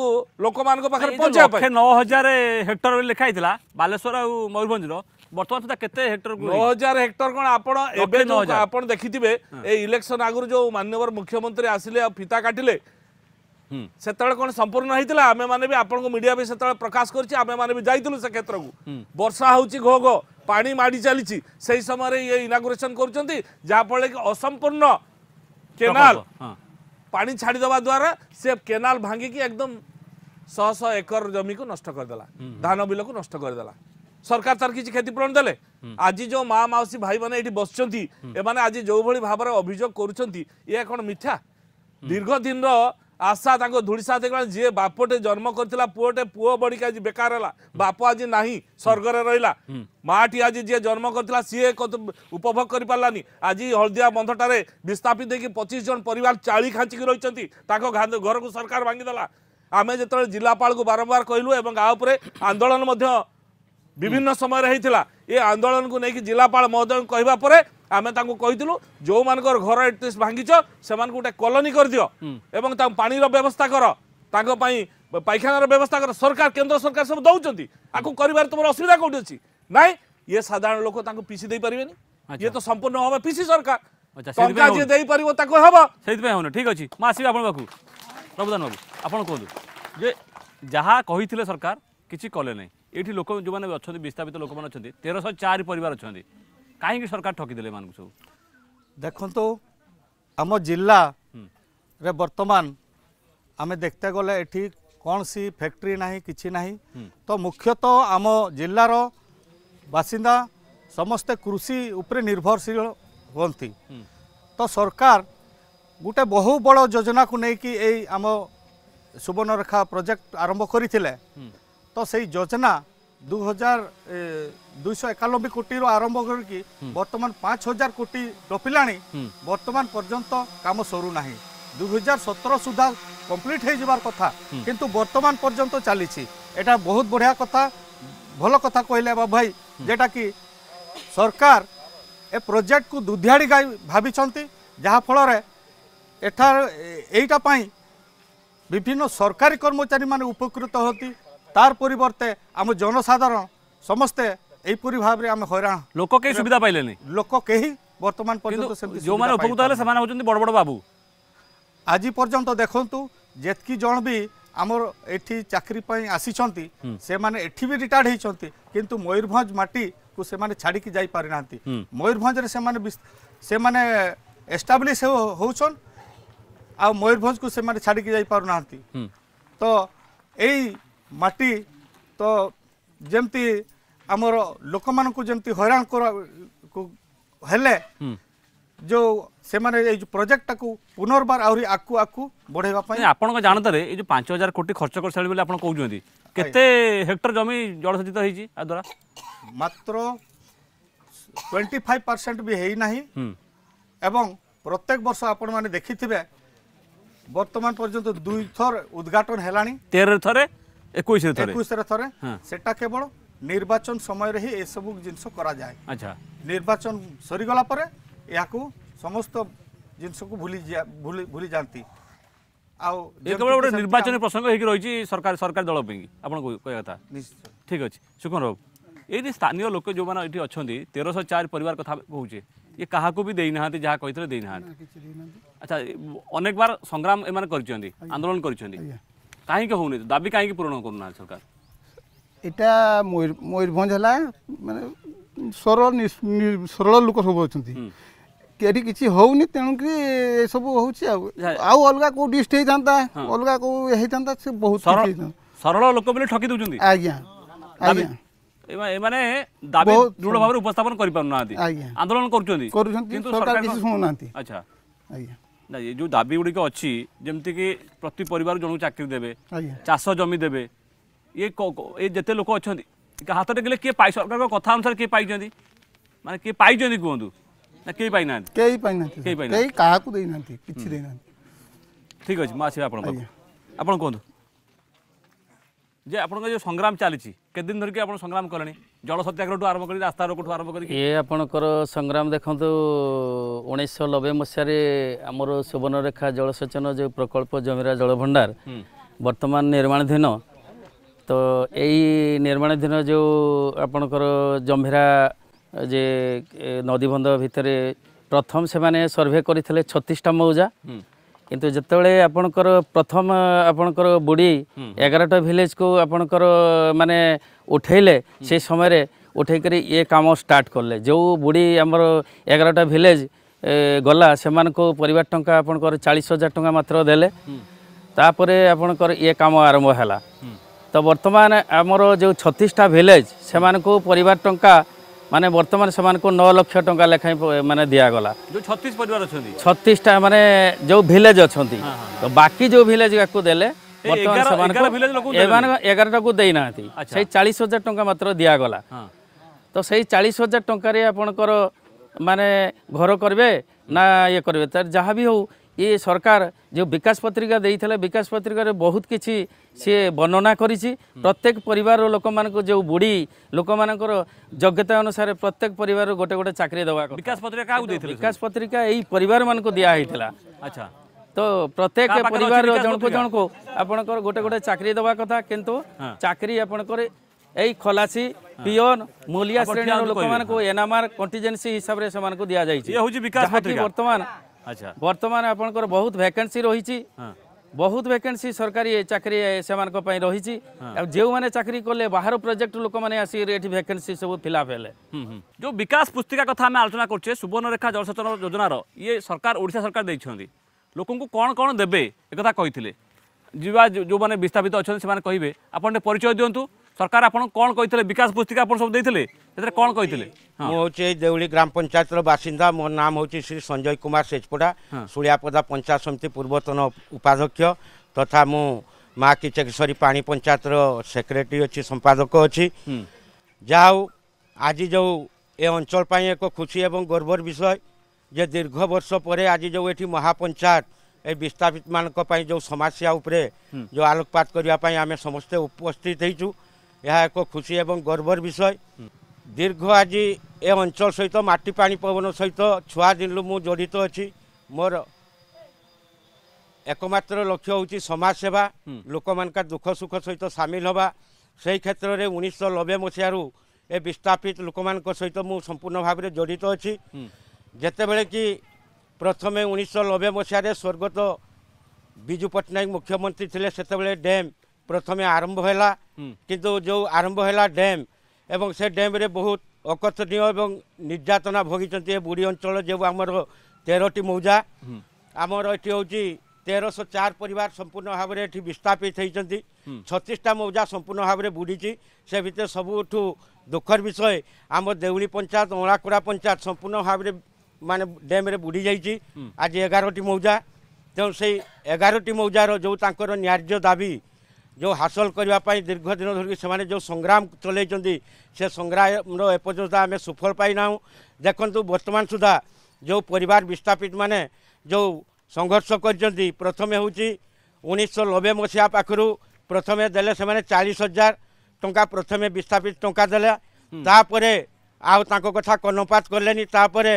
A: ଲୋକମାନଙ୍କ ପାଖରେ ପହଞ୍ଚାଇବା ପାଇଁ ନଅ ହଜାର ହେକ୍ଟର ଲେଖା ହେଇଥିଲା ବାଲେଶ୍ୱର ଆଉ ମୟୂରଭଞ୍ଜର ବର୍ତ୍ତମାନ ସୁଦ୍ଧା କେତେ ହେକ୍ଟର ନଅ ହଜାର ହେକ୍ଟର କ'ଣ ଆପଣ ଏବେ ଆପଣ ଦେଖିଥିବେ ଏ ଇଲେକ୍ସନ ଆଗରୁ ଯୋଉ ମାନ୍ୟବର ମୁଖ୍ୟମନ୍ତ୍ରୀ ଆସିଲେ ଆଉ ଫିତା କାଟିଲେ ସେତେବେଳେ କ'ଣ ସମ୍ପୂର୍ଣ୍ଣ ହେଇଥିଲା ଆମେମାନେ ବି ଆପଣଙ୍କୁ ମିଡିଆ ବି ସେତେବେଳେ ପ୍ରକାଶ କରିଛି ଆମେମାନେ ବି ଯାଇଥିଲୁ ସେ କ୍ଷେତ୍ରକୁ ବର୍ଷା ହେଉଛି ଘୋ ଘୋ ପାଣି ମାଡ଼ି ଚାଲିଛି ସେହି ସମୟରେ ଇଏ ଇନାଗୁରେସନ କରୁଛନ୍ତି ଯାହାଫଳରେ କି ଅସମ୍ପୂର୍ଣ୍ଣ କେନାଲ ପାଣି ଛାଡ଼ିଦେବା ଦ୍ୱାରା ସେ କେନାଲ ଭାଙ୍ଗିକି ଏକଦମ ଶହ ଶହ ଏକର ଜମିକୁ ନଷ୍ଟ କରିଦେଲା ଧାନ ବିଲକୁ ନଷ୍ଟ କରିଦେଲା ସରକାର ତାର କିଛି କ୍ଷତିପୂରଣ ଦେଲେ ଆଜି ଯୋଉ ମା ମାଉସୀ ଭାଇମାନେ ଏଠି ବସିଛନ୍ତି ଏମାନେ ଆଜି ଯୋଉଭଳି ଭାବରେ ଅଭିଯୋଗ କରୁଛନ୍ତି ଏହା କ'ଣ ମିଥ୍ୟା ଦୀର୍ଘ ଦିନର ଆଶା ତାଙ୍କ ଧୂଳିସାତ ହେଇଗଲା ଯିଏ ବାପଟେ ଜନ୍ମ କରିଥିଲା ପୁଅଟେ ପୁଅ ବଢ଼ିକି ଆଜି ବେକାର ହେଲା ବାପ ଆଜି ନାହିଁ ସ୍ୱର୍ଗରେ ରହିଲା ମାଆଟି ଆଜି ଯିଏ ଜନ୍ମ କରିଥିଲା ସିଏ ଉପଭୋଗ କରିପାରିଲାନି ଆଜି ହଳଦିଆ ବନ୍ଧଟାରେ ବିସ୍ଥାପିତ ହେଇକି ପଚିଶ ଜଣ ପରିବାର ଚାଳି ଖାଞ୍ଚିକି ରହିଛନ୍ତି ତାଙ୍କ ଘରକୁ ସରକାର ଭାଙ୍ଗିଦେଲା ଆମେ ଯେତେବେଳେ ଜିଲ୍ଲାପାଳକୁ ବାରମ୍ବାର କହିଲୁ ଏବଂ ଆ ଉପରେ ଆନ୍ଦୋଳନ ମଧ୍ୟ ବିଭିନ୍ନ ସମୟରେ ହେଇଥିଲା ଏ ଆନ୍ଦୋଳନକୁ ନେଇକି ଜିଲ୍ଲାପାଳ ମହୋଦୟଙ୍କୁ କହିବା ପରେ ଆମେ ତାଙ୍କୁ କହିଥିଲୁ ଯେଉଁମାନଙ୍କର ଘର ଏଟଲିଷ୍ଟ ଭାଙ୍ଗିଛ ସେମାନଙ୍କୁ ଗୋଟେ କଲୋନି କରିଦିଅ ଏବଂ ତାଙ୍କୁ ପାଣିର ବ୍ୟବସ୍ଥା କର ତାଙ୍କ ପାଇଁ ପାଇଖାନାର ବ୍ୟବସ୍ଥା କର ସରକାର କେନ୍ଦ୍ର ସରକାର ସବୁ ଦେଉଛନ୍ତି ଆକୁ କରିବାରେ ତୁମର ଅସୁବିଧା କେଉଁଠି ଅଛି ନାଇଁ ଇଏ ସାଧାରଣ ଲୋକ ତାଙ୍କୁ ପିସି ଦେଇପାରିବେନି ଇଏ ତ ସମ୍ପୂର୍ଣ୍ଣ ଭାବେ ପିସି ସରକାର ଟଙ୍କା ଯିଏ ଦେଇପାରିବ ତାକୁ ହେବ ସେଇଥିପାଇଁ ହେଉନି ଠିକ୍ ଅଛି ମୁଁ ଆସିବି ଆପଣଙ୍କ ପାଖକୁ ପ୍ରଭୁଦାନ ବାବୁ ଆପଣ କୁହନ୍ତୁ ଯେ ଯାହା କହିଥିଲେ ସରକାର କିଛି କଲେ ନାହିଁ ଏଠି ଲୋକ ଯେଉଁମାନେ ଅଛନ୍ତି ବିସ୍ଥାପିତ ଲୋକମାନେ ଅଛନ୍ତି ତେରଶହ ଚାରି ପରିବାର ଅଛନ୍ତି କାହିଁକି ସରକାର ଠକିଦେଲେ ଏମାନଙ୍କୁ ସବୁ ଦେଖନ୍ତୁ
H: ଆମ ଜିଲ୍ଲାରେ ବର୍ତ୍ତମାନ ଆମେ ଦେଖତେ ଗଲେ ଏଠି କୌଣସି ଫ୍ୟାକ୍ଟ୍ରି ନାହିଁ କିଛି ନାହିଁ ତ ମୁଖ୍ୟତଃ ଆମ ଜିଲ୍ଲାର ବାସିନ୍ଦା ସମସ୍ତେ କୃଷି ଉପରେ ନିର୍ଭରଶୀଳ ହୁଅନ୍ତି ତ ସରକାର ଗୋଟେ ବହୁ ବଡ଼ ଯୋଜନାକୁ ନେଇକି ଏଇ ଆମ ସୁବର୍ଣ୍ଣରେଖା ପ୍ରୋଜେକ୍ଟ ଆରମ୍ଭ କରିଥିଲେ তো সেই যোজনা দু হাজার দুইশ একানব্বই কোটির আরম্ভ করি বর্তমান পাঁচ হাজার কোটি টপিলা বর্তমান পর্যন্ত কাম সরু না দুই হাজার সতেরো সুদ্ধা কমপ্লিট হয়ে যাবার কথা কিন্তু বর্তমান পর্যন্ত চালিছি এটা বহুত বঢ়িয়া কথা ভাল কথা কহিলে বা ভাই যেটা কি সরকার এ প্রোজেক্টকু দুধিয়াড়ি গাই ভাবিছন্তি যাহাফଳରେ এঠার এইটা পাই বিভিন্ন সরকারি কর্মচারী মানে উপকৃত হতি তার পরিবর্তে আমি জনসাধারণ সমস্তে এইপরি ভাবে আমি হইরাণ লোক কে সুবিধা পাইলে লোক কে বর্তমান পর্যন্ত যে উপকৃত হলে সে হচ্ছেন বড় বড় বাবু আজ পর্যন্ত দেখন্তু যেতকি জন বি আমার এটি চাকরি পাই আসিছেন সে এটি বি রিটায়ার্ড হয়েছেন কিন্তু ময়ূরভঞ্জ মাটি কু সে ছাড়িকি যাই পারি না ময়ূরভঞ্জরে সে সে এস্টাবলিশ হচ্ছেন আয়ূরভঞ্জ কু সে ছাড়িকি যাই পারু না তো এই ମାଟି ତ ଯେମିତି ଆମର ଲୋକମାନଙ୍କୁ ଯେମିତି ହଇରାଣ ହେଲେ ଯେଉଁ ସେମାନେ ଏଇ ଯେଉଁ ପ୍ରୋଜେକ୍ଟଟାକୁ ପୁନର୍ବାର ଆହୁରି ଆଗକୁ ଆଗକୁ ବଢ଼େଇବା ପାଇଁ
A: ଆପଣଙ୍କ ଜାଣତରେ ଏଇ ଯେଉଁ ପାଞ୍ଚ ହଜାର କୋଟି ଖର୍ଚ୍ଚ କରିସାରିବେ ବୋଲି ଆପଣ କହୁଛନ୍ତି କେତେ ହେକ୍ଟର ଜମି ଜଳସେଚିତ ହେଇଛି ଆ ଦ୍ୱାରା ମାତ୍ର ଟ୍ୱେଣ୍ଟି ଫାଇଭ୍ ପରସେଣ୍ଟ ବି ହେଇନାହିଁ ଏବଂ ପ୍ରତ୍ୟେକ ବର୍ଷ
H: ଆପଣମାନେ ଦେଖିଥିବେ ବର୍ତ୍ତମାନ ପର୍ଯ୍ୟନ୍ତ ଦୁଇଥର ଉଦ୍ଘାଟନ ହେଲାଣି
A: ତେର ଥରେ একুশে একুশে থরে
H: সেটা কেবল নির্বাচন সময়ের হি এসবু জিনিস করা যায় আচ্ছা নির্বাচন সরিগলা পরে ইয়াকু সমস্ত জিনিসকে ভুলি ভুলি যাতে ଆଉ କେବଳ ଗୋଟେ ନିର୍ବାଚନୀ
A: ପ୍ରସଙ୍ଗ ହେଇକି ରହିଛି ସରକାର ସରକାରୀ ଦଳ ପାଇଁ ଆପଣ କହିବା କଥା ଠିକ୍ ଅଛି ସୁକୁନ ବାବୁ ଏଇଠି ସ୍ଥାନୀୟ ଲୋକ ଯେଉଁମାନେ ଏଠି ଅଛନ୍ତି ତେରଶହ ଚାରି ପରିବାର କଥା କହୁଛେ ଇଏ କାହାକୁ ବି ଦେଇନାହାନ୍ତି ଯାହା କହିଥିଲେ ଦେଇନାହାନ୍ତି ଆଚ୍ଛା ଅନେକ ବାର ସଂଗ୍ରାମ ଏମାନେ କରିଛନ୍ତି ଆନ୍ଦୋଳନ କରିଛନ୍ତି କାହିଁକି ହେଉନି ଦାବି କାହିଁକି ପୂରଣ କରୁନାହାନ୍ତି ସରକାର
I: ଏଇଟା ମୟୂରଭଞ୍ଜ ହେଲା ମାନେ ସରଳ ସରଳ ଲୋକ ସବୁ ଅଛନ୍ତି ଏଠି କିଛି ହେଉନି ତେଣୁକରି
H: ଏସବୁ ହେଉଛି ଆଉ ଆଉ ଅଲଗା କେଉଁ ଡିଷ୍ଟ ହେଇଥାନ୍ତା ଅଲଗା କେଉଁ ହେଇଥାନ୍ତା ସେ ବହୁତ
A: ସରଳ ଲୋକ ବୋଲି ଠକି ଦେଉଛନ୍ତି ଆଜ୍ଞା ଆଜ୍ଞା ଏମାନେ ଦାବି ଦୃଢ ଭାବରେ ଉପସ୍ଥାପନ କରିପାରୁନାହାନ୍ତି ଆନ୍ଦୋଳନ କରୁଛନ୍ତି କରୁଛନ୍ତି କିନ୍ତୁ ସରକାର କିଛି ଶୁଣୁନାହାନ୍ତି ଆଚ୍ଛା ଆଜ୍ଞା না ଏ ଯେଉଁ ଦାବି ଗୁଡ଼ିକ ଅଛି ଯେମିତିକି ପ୍ରତି ପରିବାର ଜଣକୁ ଚାକିରି ଦେବେ ଚାଷ ଜମି ଦେବେ ଇଏ ଏ ଯେତେ ଲୋକ ଅଛନ୍ତି ହାତରେ ଗଲେ କିଏ ପାଇ ସରକାରଙ୍କ କଥା ଅନୁସାରେ କିଏ ପାଇଛନ୍ତି ମାନେ କିଏ ପାଇଛନ୍ତି କୁହନ୍ତୁ ନା କେହି ପାଇନାହାନ୍ତି କେହି ପାଇନାହାନ୍ତି କେହି ପାଇନାହାନ୍ତି
H: କାହାକୁ ଦେଇନାହାନ୍ତି
A: କିଛି ଦେଇନାହାନ୍ତି ଠିକ୍ ଅଛି ମୁଁ ଆସିବି ଆପଣଙ୍କ ଆପଣ କୁହନ୍ତୁ যে আপনার যে সংগ্রাম চালছে কেদিন ধরিকি আপনার সংগ্রাম কলে জল সত্যাগ্রহ আরম্ভ করে রাস্তা রোগ আরম্ভ করি এ
J: আপনার সংগ্রাম দেখুন উনিশশো নবে মশায় আমার সুবর্ণরেখা জলসেচন যে প্রকল্প জমিরা জলভণ্ডার বর্তমান নির্মাণাধীন তো এই নির্মাণাধীন যে আপনার জমিরা যে নদীবন্ধ ভিতরে প্রথম সে সর্ভে করে ছত্রিশটা মৌজা কিন্তু যেতবে আপনার প্রথম আপনার বুড়ি এগারোটা ভিলেজ কু আপনার মানে উঠাইলে সেই সময় উঠে করে ইয়ে কাম স্টার্ট করলে যে বুড়ি আমার এগারোটা ভিলেজ গলা সে পরিবার টাকা আপনার চাশ হাজার টাকা মাত্র দেলে তাপরে আপনার ইয়ে কাম আরম্ভ হল তো বর্তমানে আমার যে ছত্রিশটা ভিলেজ সে পরিবার টাকা মানে বর্তমানে সেমানকু ন লক্ষ টাকা লেখা মানে দিয়াগলা ছত্রিশ পরিবার ছত্রিশটা মানে যে ভিলেজ অাকি যে ভিলেজ কাকু দে এগারোটা কু দেই না সেই চাশ হাজার টঙ্কা মাত্র দিয়াগলা তো সেই চাশ হাজার টঙ্কারে আপনার মানে ঘর করবে না ইয়ে করবে তার যাহা বি হোক ଇ ସରକାର ଯେଉଁ ବିକାଶ ପତ୍ରିକା ଦେଇଥିଲେ ବିକାଶ ପତ୍ରିକାରେ ବହୁତ କିଛି ସିଏ ବର୍ଣ୍ଣନା କରିଛି ପ୍ରତ୍ୟେକ ପରିବାରର ଲୋକମାନଙ୍କୁ ଯେଉଁ ବୁଢ଼ୀ ଲୋକମାନଙ୍କର ଯୋଗ୍ୟତା ଅନୁସାରେ ପ୍ରତ୍ୟେକ ପରିବାରରୁ ଗୋଟେ ଗୋଟେ ଚାକିରି ଦେବା ବିକାଶ ପତ୍ରିକା କାହାକୁ ଦେଇଥିଲେ ବିକାଶ ପତ୍ରିକା ଏଇ ପରିବାରମାନଙ୍କୁ ଦିଆହେଇଥିଲା ଆଚ୍ଛା ତ ପ୍ରତ୍ୟେକ ପରିବାରର ଜଣକୁ ଜଣକୁ ଆପଣଙ୍କର ଗୋଟେ ଗୋଟେ ଚାକିରି ଦେବା କଥା କିନ୍ତୁ ଚାକିରି ଆପଣଙ୍କର ଏଇ ଖଲାସି পিওন ମୂଲିଆ শ্রেণীর লোক এনআমআর কন্টিজেন্সি হিসাবে সে দিয়া যাই বর্তমান আচ্ছা বর্তমান আপনার বহুত ভ্যাকেন্সি রয়েছে ବହୁତ ଭେକେନ୍ସି ସରକାରୀ ଚାକିରି ସେମାନଙ୍କ ପାଇଁ ରହିଛି ଆଉ ଯେଉଁମାନେ ଚାକିରି କଲେ ବାହାର ପ୍ରୋଜେକ୍ଟ ଲୋକମାନେ ଆସି ଏଠି ଭେକେନ୍ସି ସବୁ ଫିଲ୍ଅପ୍ ହେଲେ ଯେଉଁ ବିକାଶ ପୁସ୍ତିକା କଥା ଆମେ ଆଲୋଚନା କରୁଛେ ସୁବର୍ଣ୍ଣରେଖା ଜଳସେଚନ ଯୋଜନାର ଇଏ ସରକାର ଓଡ଼ିଶା ସରକାର ଦେଇଛନ୍ତି
A: ଲୋକଙ୍କୁ କ'ଣ କ'ଣ ଦେବେ ଏକଥା କହିଥିଲେ ଯିବା ଯେଉଁମାନେ ବିସ୍ଥାପିତ ଅଛନ୍ତି ସେମାନେ କହିବେ ଆପଣ ଟିକେ ପରିଚୟ ଦିଅନ୍ତୁ সরকার আপনার কোণ কে বিকাশ পুস্তিকা আপনার সব দিয়ে সেটা কোণ কে
K: হচ্ছে দেউলি গ্রাম পঞ্চায়েতর বাসিন্দা মো নাম হচ্ছে শ্রী সঞ্জয় কুমার সেচপড়া শুড়িয়াপদা পঞ্চায়েত সমিতি পূর্বতন উপাধ্যক্ষ তথা মু মা কিচকেশ্বরী পাণি পঞ্চায়েতর সেক্রেটারি অছি সম্পাদক অছি যা হোক আজি যে এ অঞ্চল পাই এক খুশি এবং গর্বর বিষয় যে দীর্ঘ বর্ষ পরে আজি যে এটি মহাপঞ্চায়েত এই বিস্থাপিত মান যে সমস্যা উপরে যে আলোকপাত করা আমি সমস্ত উপস্থিত হয়েছু ଏହା ଏକ ଖୁସି ଏବଂ ଗର୍ବର ବିଷୟ ଦୀର୍ଘ ଆଜି ଏ ଅଞ୍ଚଳ ସହିତ ମାଟି ପାଣି ପବନ ସହିତ ଛୁଆଦିନରୁ ମୁଁ ଜଡ଼ିତ ଅଛି ମୋର ଏକମାତ୍ର ଲକ୍ଷ୍ୟ ହେଉଛି ସମାଜସେବା ଲୋକମାନଙ୍କ ଦୁଃଖ ସୁଖ ସହିତ ସାମିଲ ହେବା ସେହି କ୍ଷେତ୍ରରେ ଉଣେଇଶହ ନବେ ମସିହାରୁ ଏ ବିସ୍ଥାପିତ ଲୋକମାନଙ୍କ ସହିତ ମୁଁ ସମ୍ପୂର୍ଣ୍ଣ ଭାବରେ ଜଡ଼ିତ ଅଛି ଯେତେବେଳେ କି ପ୍ରଥମେ ଉଣେଇଶହ ନବେ ମସିହାରେ ସ୍ୱର୍ଗତ ବିଜୁ ପଟ୍ଟନାୟକ ମୁଖ୍ୟମନ୍ତ୍ରୀ ଥିଲେ ସେତେବେଳେ ଡ୍ୟାମ୍ ପ୍ରଥମେ ଆରମ୍ଭ ହେଲା କିନ୍ତୁ ଯେଉଁ ଆରମ୍ଭ ହେଲା ଡ୍ୟାମ୍ ଏବଂ ସେ ଡ୍ୟାମ୍ରେ ବହୁତ ଅକଥନୀୟ ଏବଂ ନିର୍ଯାତନା ଭୋଗିଛନ୍ତି ଏ ବୁଢ଼ୀ ଅଞ୍ଚଳ ଯେଉଁ ଆମର ତେରଟି ମୌଜା ଆମର ଏଠି ହେଉଛି ତେରଶହ ଚାରି ପରିବାର ସମ୍ପୂର୍ଣ୍ଣ ଭାବରେ ଏଠି ବିସ୍ଥାପିତ ହୋଇଛନ୍ତି ଛତିଶଟା ମୌଜା ସମ୍ପୂର୍ଣ୍ଣ ଭାବରେ ବୁଡ଼ିଛି ସେ ଭିତରେ ସବୁଠୁ ଦୁଃଖର ବିଷୟ ଆମ ଦେଉଳି ପଞ୍ଚାୟତ ଅଁଳାକୁଡ଼ା ପଞ୍ଚାୟତ ସମ୍ପୂର୍ଣ୍ଣ ଭାବରେ ମାନେ ଡ୍ୟାମ୍ରେ ବୁଡ଼ି ଯାଇଛି ଆଜି ଏଗାରଟି ମୌଜା ତେଣୁ ସେଇ ଏଗାରଟି ମୌଜାର ଯେଉଁ ତାଙ୍କର ନ୍ୟାର୍ଯ୍ୟ ଦାବି ଯେଉଁ ହାସଲ କରିବା ପାଇଁ ଦୀର୍ଘ ଦିନ ଧରିକି ସେମାନେ ଯେଉଁ ସଂଗ୍ରାମ ଚଲାଇଛନ୍ତି ସେ ସଂଗ୍ରାମର ଏପର୍ଯ୍ୟନ୍ତ ଆମେ ସୁଫଳ ପାଇନାହୁଁ ଦେଖନ୍ତୁ ବର୍ତ୍ତମାନ ସୁଦ୍ଧା ଯେଉଁ ପରିବାର ବିସ୍ଥାପିତମାନେ ଯେଉଁ ସଂଘର୍ଷ କରିଛନ୍ତି ପ୍ରଥମେ ହେଉଛି ଉଣେଇଶହ ନବେ ମସିହା ପାଖରୁ ପ୍ରଥମେ ଦେଲେ ସେମାନେ ଚାଳିଶ ହଜାର ଟଙ୍କା ପ୍ରଥମେ ବିସ୍ଥାପିତ ଟଙ୍କା ଦେଲେ ତାପରେ ଆଉ ତାଙ୍କ କଥା କର୍ଣ୍ଣପାତ କଲେନି ତାପରେ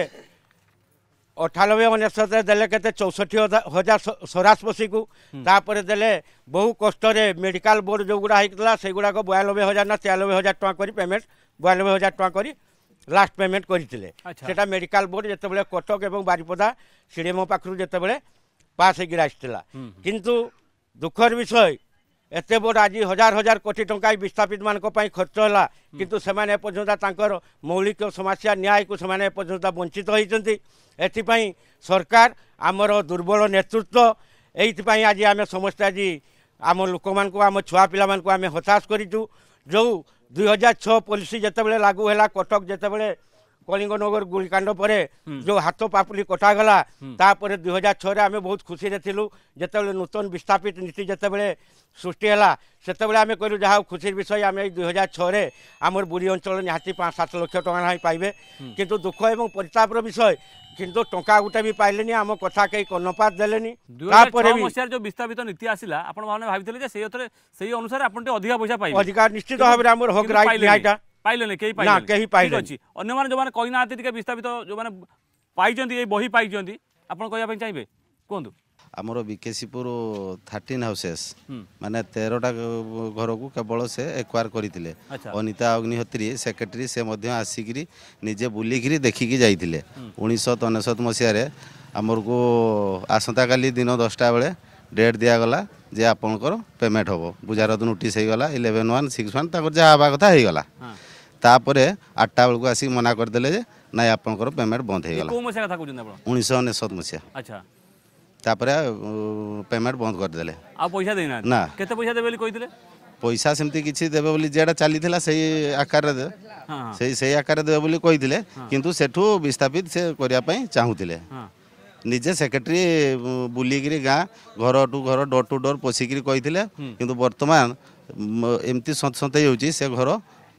K: ଅଠାନବେ ଅନେଶ୍ୱତରେ ଦେଲେ କେତେ ଚଉଷଠି ହଜାର ସ୍ୱରାଜପୋଷୀକୁ ତାପରେ ଦେଲେ ବହୁ କଷ୍ଟରେ ମେଡ଼ିକାଲ ବୋର୍ଡ଼ ଯେଉଁଗୁଡ଼ା ହେଇଥିଲା ସେଗୁଡ଼ାକ ବୟାନବେ ହଜାର ନା ତେୟାନବେ ହଜାର ଟଙ୍କା କରି ପେମେଣ୍ଟ ବୟାନବେ ହଜାର ଟଙ୍କା କରି ଲାଷ୍ଟ ପେମେଣ୍ଟ କରିଥିଲେ ସେଟା ମେଡ଼ିକାଲ ବୋର୍ଡ଼ ଯେତେବେଳେ କଟକ ଏବଂ ବାରିପଦା ସିଡ଼ିଏମ୍ଓ ପାଖରୁ ଯେତେବେଳେ ପାସ୍ ହେଇକିରି ଆସିଥିଲା କିନ୍ତୁ ଦୁଃଖର ବିଷୟ ଏତେ ବଡ଼ ଆଜି ହଜାର ହଜାର କୋଟି ଟଙ୍କା ଏଇ ବିସ୍ଥାପିତମାନଙ୍କ ପାଇଁ ଖର୍ଚ୍ଚ ହେଲା କିନ୍ତୁ ସେମାନେ ଏପର୍ଯ୍ୟନ୍ତ ତାଙ୍କର ମୌଳିକ ସମସ୍ୟା ନ୍ୟାୟକୁ ସେମାନେ ଏପର୍ଯ୍ୟନ୍ତ ବଞ୍ଚିତ ହୋଇଛନ୍ତି ଏଥିପାଇଁ ସରକାର ଆମର ଦୁର୍ବଳ ନେତୃତ୍ୱ ଏଇଥିପାଇଁ ଆଜି ଆମେ ସମସ୍ତେ ଆଜି ଆମ ଲୋକମାନଙ୍କୁ ଆମ ଛୁଆ ପିଲାମାନଙ୍କୁ ଆମେ ହତାଶ କରିଛୁ ଯେଉଁ ଦୁଇ ହଜାର ଛଅ ପଲିସି ଯେତେବେଳେ ଲାଗୁ ହେଲା କଟକ ଯେତେବେଳେ କଳିଙ୍ଗନଗର ଗୁଳିକାଣ୍ଡ ପରେ ଯେଉଁ ହାତ ପାପୁଲି କଟାଗଲା ତାପରେ ଦୁଇ ହଜାର ଛଅରେ ଆମେ ବହୁତ ଖୁସିରେ ଥିଲୁ ଯେତେବେଳେ ନୂତନ ବିସ୍ଥାପିତ ନୀତି ଯେତେବେଳେ ସୃଷ୍ଟି ହେଲା ସେତେବେଳେ ଆମେ କହିଲୁ ଯାହା ହଉ ଖୁସିର ବିଷୟ ଆମେ ଏଇ ଦୁଇ ହଜାର ଛଅରେ ଆମର ବୁଢ଼ୀ ଅଞ୍ଚଳ ନିହାତି ପାଞ୍ଚ ସାତ ଲକ୍ଷ ଟଙ୍କା ନାହିଁ ପାଇବେ କିନ୍ତୁ ଦୁଃଖ ଏବଂ ପରିତାପର ବିଷୟ କିନ୍ତୁ ଟଙ୍କା ଗୋଟେ ବି ପାଇଲେନି ଆମ କଥା କେହି କର୍ଣ୍ଣପାତ ଦେଲେନି ତାପରେ ଯୋଉ
A: ବିସ୍ଥାପିତ ନୀତି ଆସିଲା ଆପଣମାନେ ଭାବିଥିଲେ ଯେ ସେଇ ସେଇ ଅନୁସାରେ ଆପଣ ଟିକେ ଅଧିକା ପଇସା ପାଇବେ ଅଧିକା ନିଶ୍ଚିତ ଭାବରେ ଆମର ହକ୍ ରାଇଟ୍ ନିହାତି ପାଇଲେନି କେହି ପାଇଲେ କେହି ପାଇଲେ ଅଛି ଅନ୍ୟମାନେ ଯେଉଁମାନେ କହିନାହାନ୍ତି ଟିକେ ବିସ୍ତାପିତ ଯେଉଁମାନେ ପାଇଛନ୍ତି ଏଇ ବହି ପାଇଛନ୍ତି ଆପଣ କହିବା ପାଇଁ ଚାହିଁବେ
I: କୁହନ୍ତୁ ଆମର ବିକେସିପୁର ଥାର୍ଟିନ୍ ହାଉସେସ୍ ମାନେ ତେରଟା ଘରକୁ କେବଳ ସେ ଏକ୍ୱାର କରିଥିଲେ ଅନିତା ଅଗ୍ନିହୋତ୍ରୀ ସେକ୍ରେଟାରୀ ସେ ମଧ୍ୟ ଆସିକିରି ନିଜେ ବୁଲିକିରି ଦେଖିକି ଯାଇଥିଲେ ଉଣେଇଶହ ଅନେଶତ ମସିହାରେ ଆମକୁ ଆସନ୍ତାକାଲି ଦିନ ଦଶଟା ବେଳେ ଡେଟ୍ ଦିଆଗଲା ଯେ ଆପଣଙ୍କର ପେମେଣ୍ଟ ହେବ ବୁଝାରତ ନୋଟିସ୍ ହେଇଗଲା ଇଲେଭେନ୍ ୱାନ୍ ସିକ୍ସ ୱାନ୍ ତାଙ୍କର ଯାହା ହେବା କଥା ହେଇଗଲା ତାପରେ ଆଠଟା ବେଳକୁ ଆସିକି ମନା କରିଦେଲେ ଯେ ନାଇଁ ଆପଣଙ୍କର ପେମେଣ୍ଟ ବନ୍ଦ ହେଇଗଲା କୋଉ ଉଣେଇଶହ ଅନେଶତ ମସିହା ଆଚ୍ଛା ତାପରେ ପେମେଣ୍ଟ ବନ୍ଦ କରିଦେଲେ
A: ଆଉ ପଇସା ଦେଇନାହାନ୍ତି ନା କେତେ ପଇସା ଦେବେ ବୋଲି କହିଥିଲେ
I: ପଇସା ସେମିତି କିଛି ଦେବେ ବୋଲି ଯେଟା ଚାଲିଥିଲା ସେଇ ଆକାରରେ ଦେବେ ସେଇ ସେଇ ଆକାରରେ ଦେବେ ବୋଲି କହିଥିଲେ କିନ୍ତୁ ସେଠୁ ବିସ୍ଥାପିତ ସେ କରିବା ପାଇଁ ଚାହୁଁଥିଲେ ନିଜେ ସେକ୍ରେଟେରୀ ବୁଲିକିରି ଗାଁ ଘର ଟୁ ଘର ଡୋର୍ ଟୁ ଡୋର୍ ପଶିକିରି କହିଥିଲେ କିନ୍ତୁ ବର୍ତ୍ତମାନ ଏମିତି ସତ ସତେଇ ହେଉଛି ସେ ଘର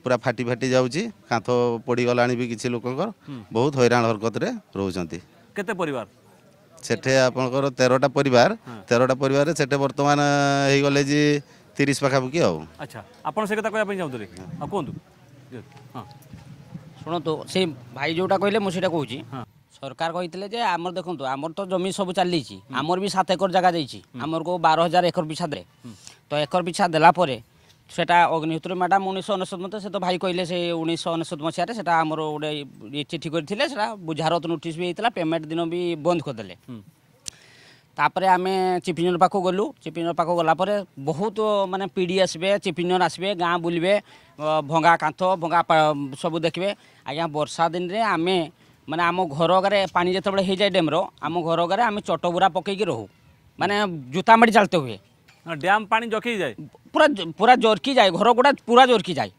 I: ପୁରା ଫାଟି ଫାଟି ଯାଉଛି କାନ୍ଥ ପଡ଼ିଗଲାଣି ବି କିଛି ଲୋକଙ୍କର ବହୁତ ହଇରାଣ ହରକତରେ ରହୁଛନ୍ତି କେତେ ପରିବାର ସେଠି ଆପଣଙ୍କର ତେରଟା ପରିବାର ତେରଟା ପରିବାରରେ ସେଠି ବର୍ତ୍ତମାନ ହେଇଗଲେ ଯେ ତିରିଶ ପାଖାପାଖି ଆଉ
A: ଆଚ୍ଛା ଆପଣ ସେ କଥା କହିବା ପାଇଁ ଚାହୁଁଥିଲେ ଆଉ କୁହନ୍ତୁ ହଁ ଶୁଣନ୍ତୁ ସେ
L: ଭାଇ ଯେଉଁଟା କହିଲେ ମୁଁ ସେଇଟା କହୁଛି ସରକାର କହିଥିଲେ ଯେ ଆମର ଦେଖନ୍ତୁ ଆମର ତ ଜମି ସବୁ ଚାଲିଛି ଆମର ବି ସାତ ଏକର ଜାଗା ଯାଇଛି ଆମକୁ ବାର ହଜାର ଏକର ପିଛା ଦେଲେ ତ ଏକର ପିଛା ଦେଲା ପରେ সেটা অগ্নিহোত্রী ম্যাডাম উনিশশো অনেশত মতো সে তো ভাই কহিলে সে উনিশশো অনেশত মশিয়ারে সেটা আমার গোটে চিঠি করে সেটা বুঝারত নোটিস বি হয়েছিল পেমেন্ট দিন বি বন্ধ করেদেলে তাপরে আমি চিফ ইঞ্জিনিয়র পাখ গলু চিফ ইঞ্জিনিয়র পাখ গলাপরে বহুত মানে পিডি আসবে চিফ ইঞ্জিনিয়র আসবে গাঁ বুলবে ভঙ্গা কাঁথ ভঙ্গা সবু দেখবে আজ্ঞা বর্ষা দিনে আমি মানে আম ঘর আগে পানি যেতবে হয়ে যায় ড্যাম্র আম ঘর আগে আমি চটবুরা পকাইকি রহু মানে জুতা মাটি চালতে হুয়ে
A: ড্যাম পানি জকি যায়
L: পুরা পুরা জরকি যায় ঘর গুড়া পুরা জরকি যায়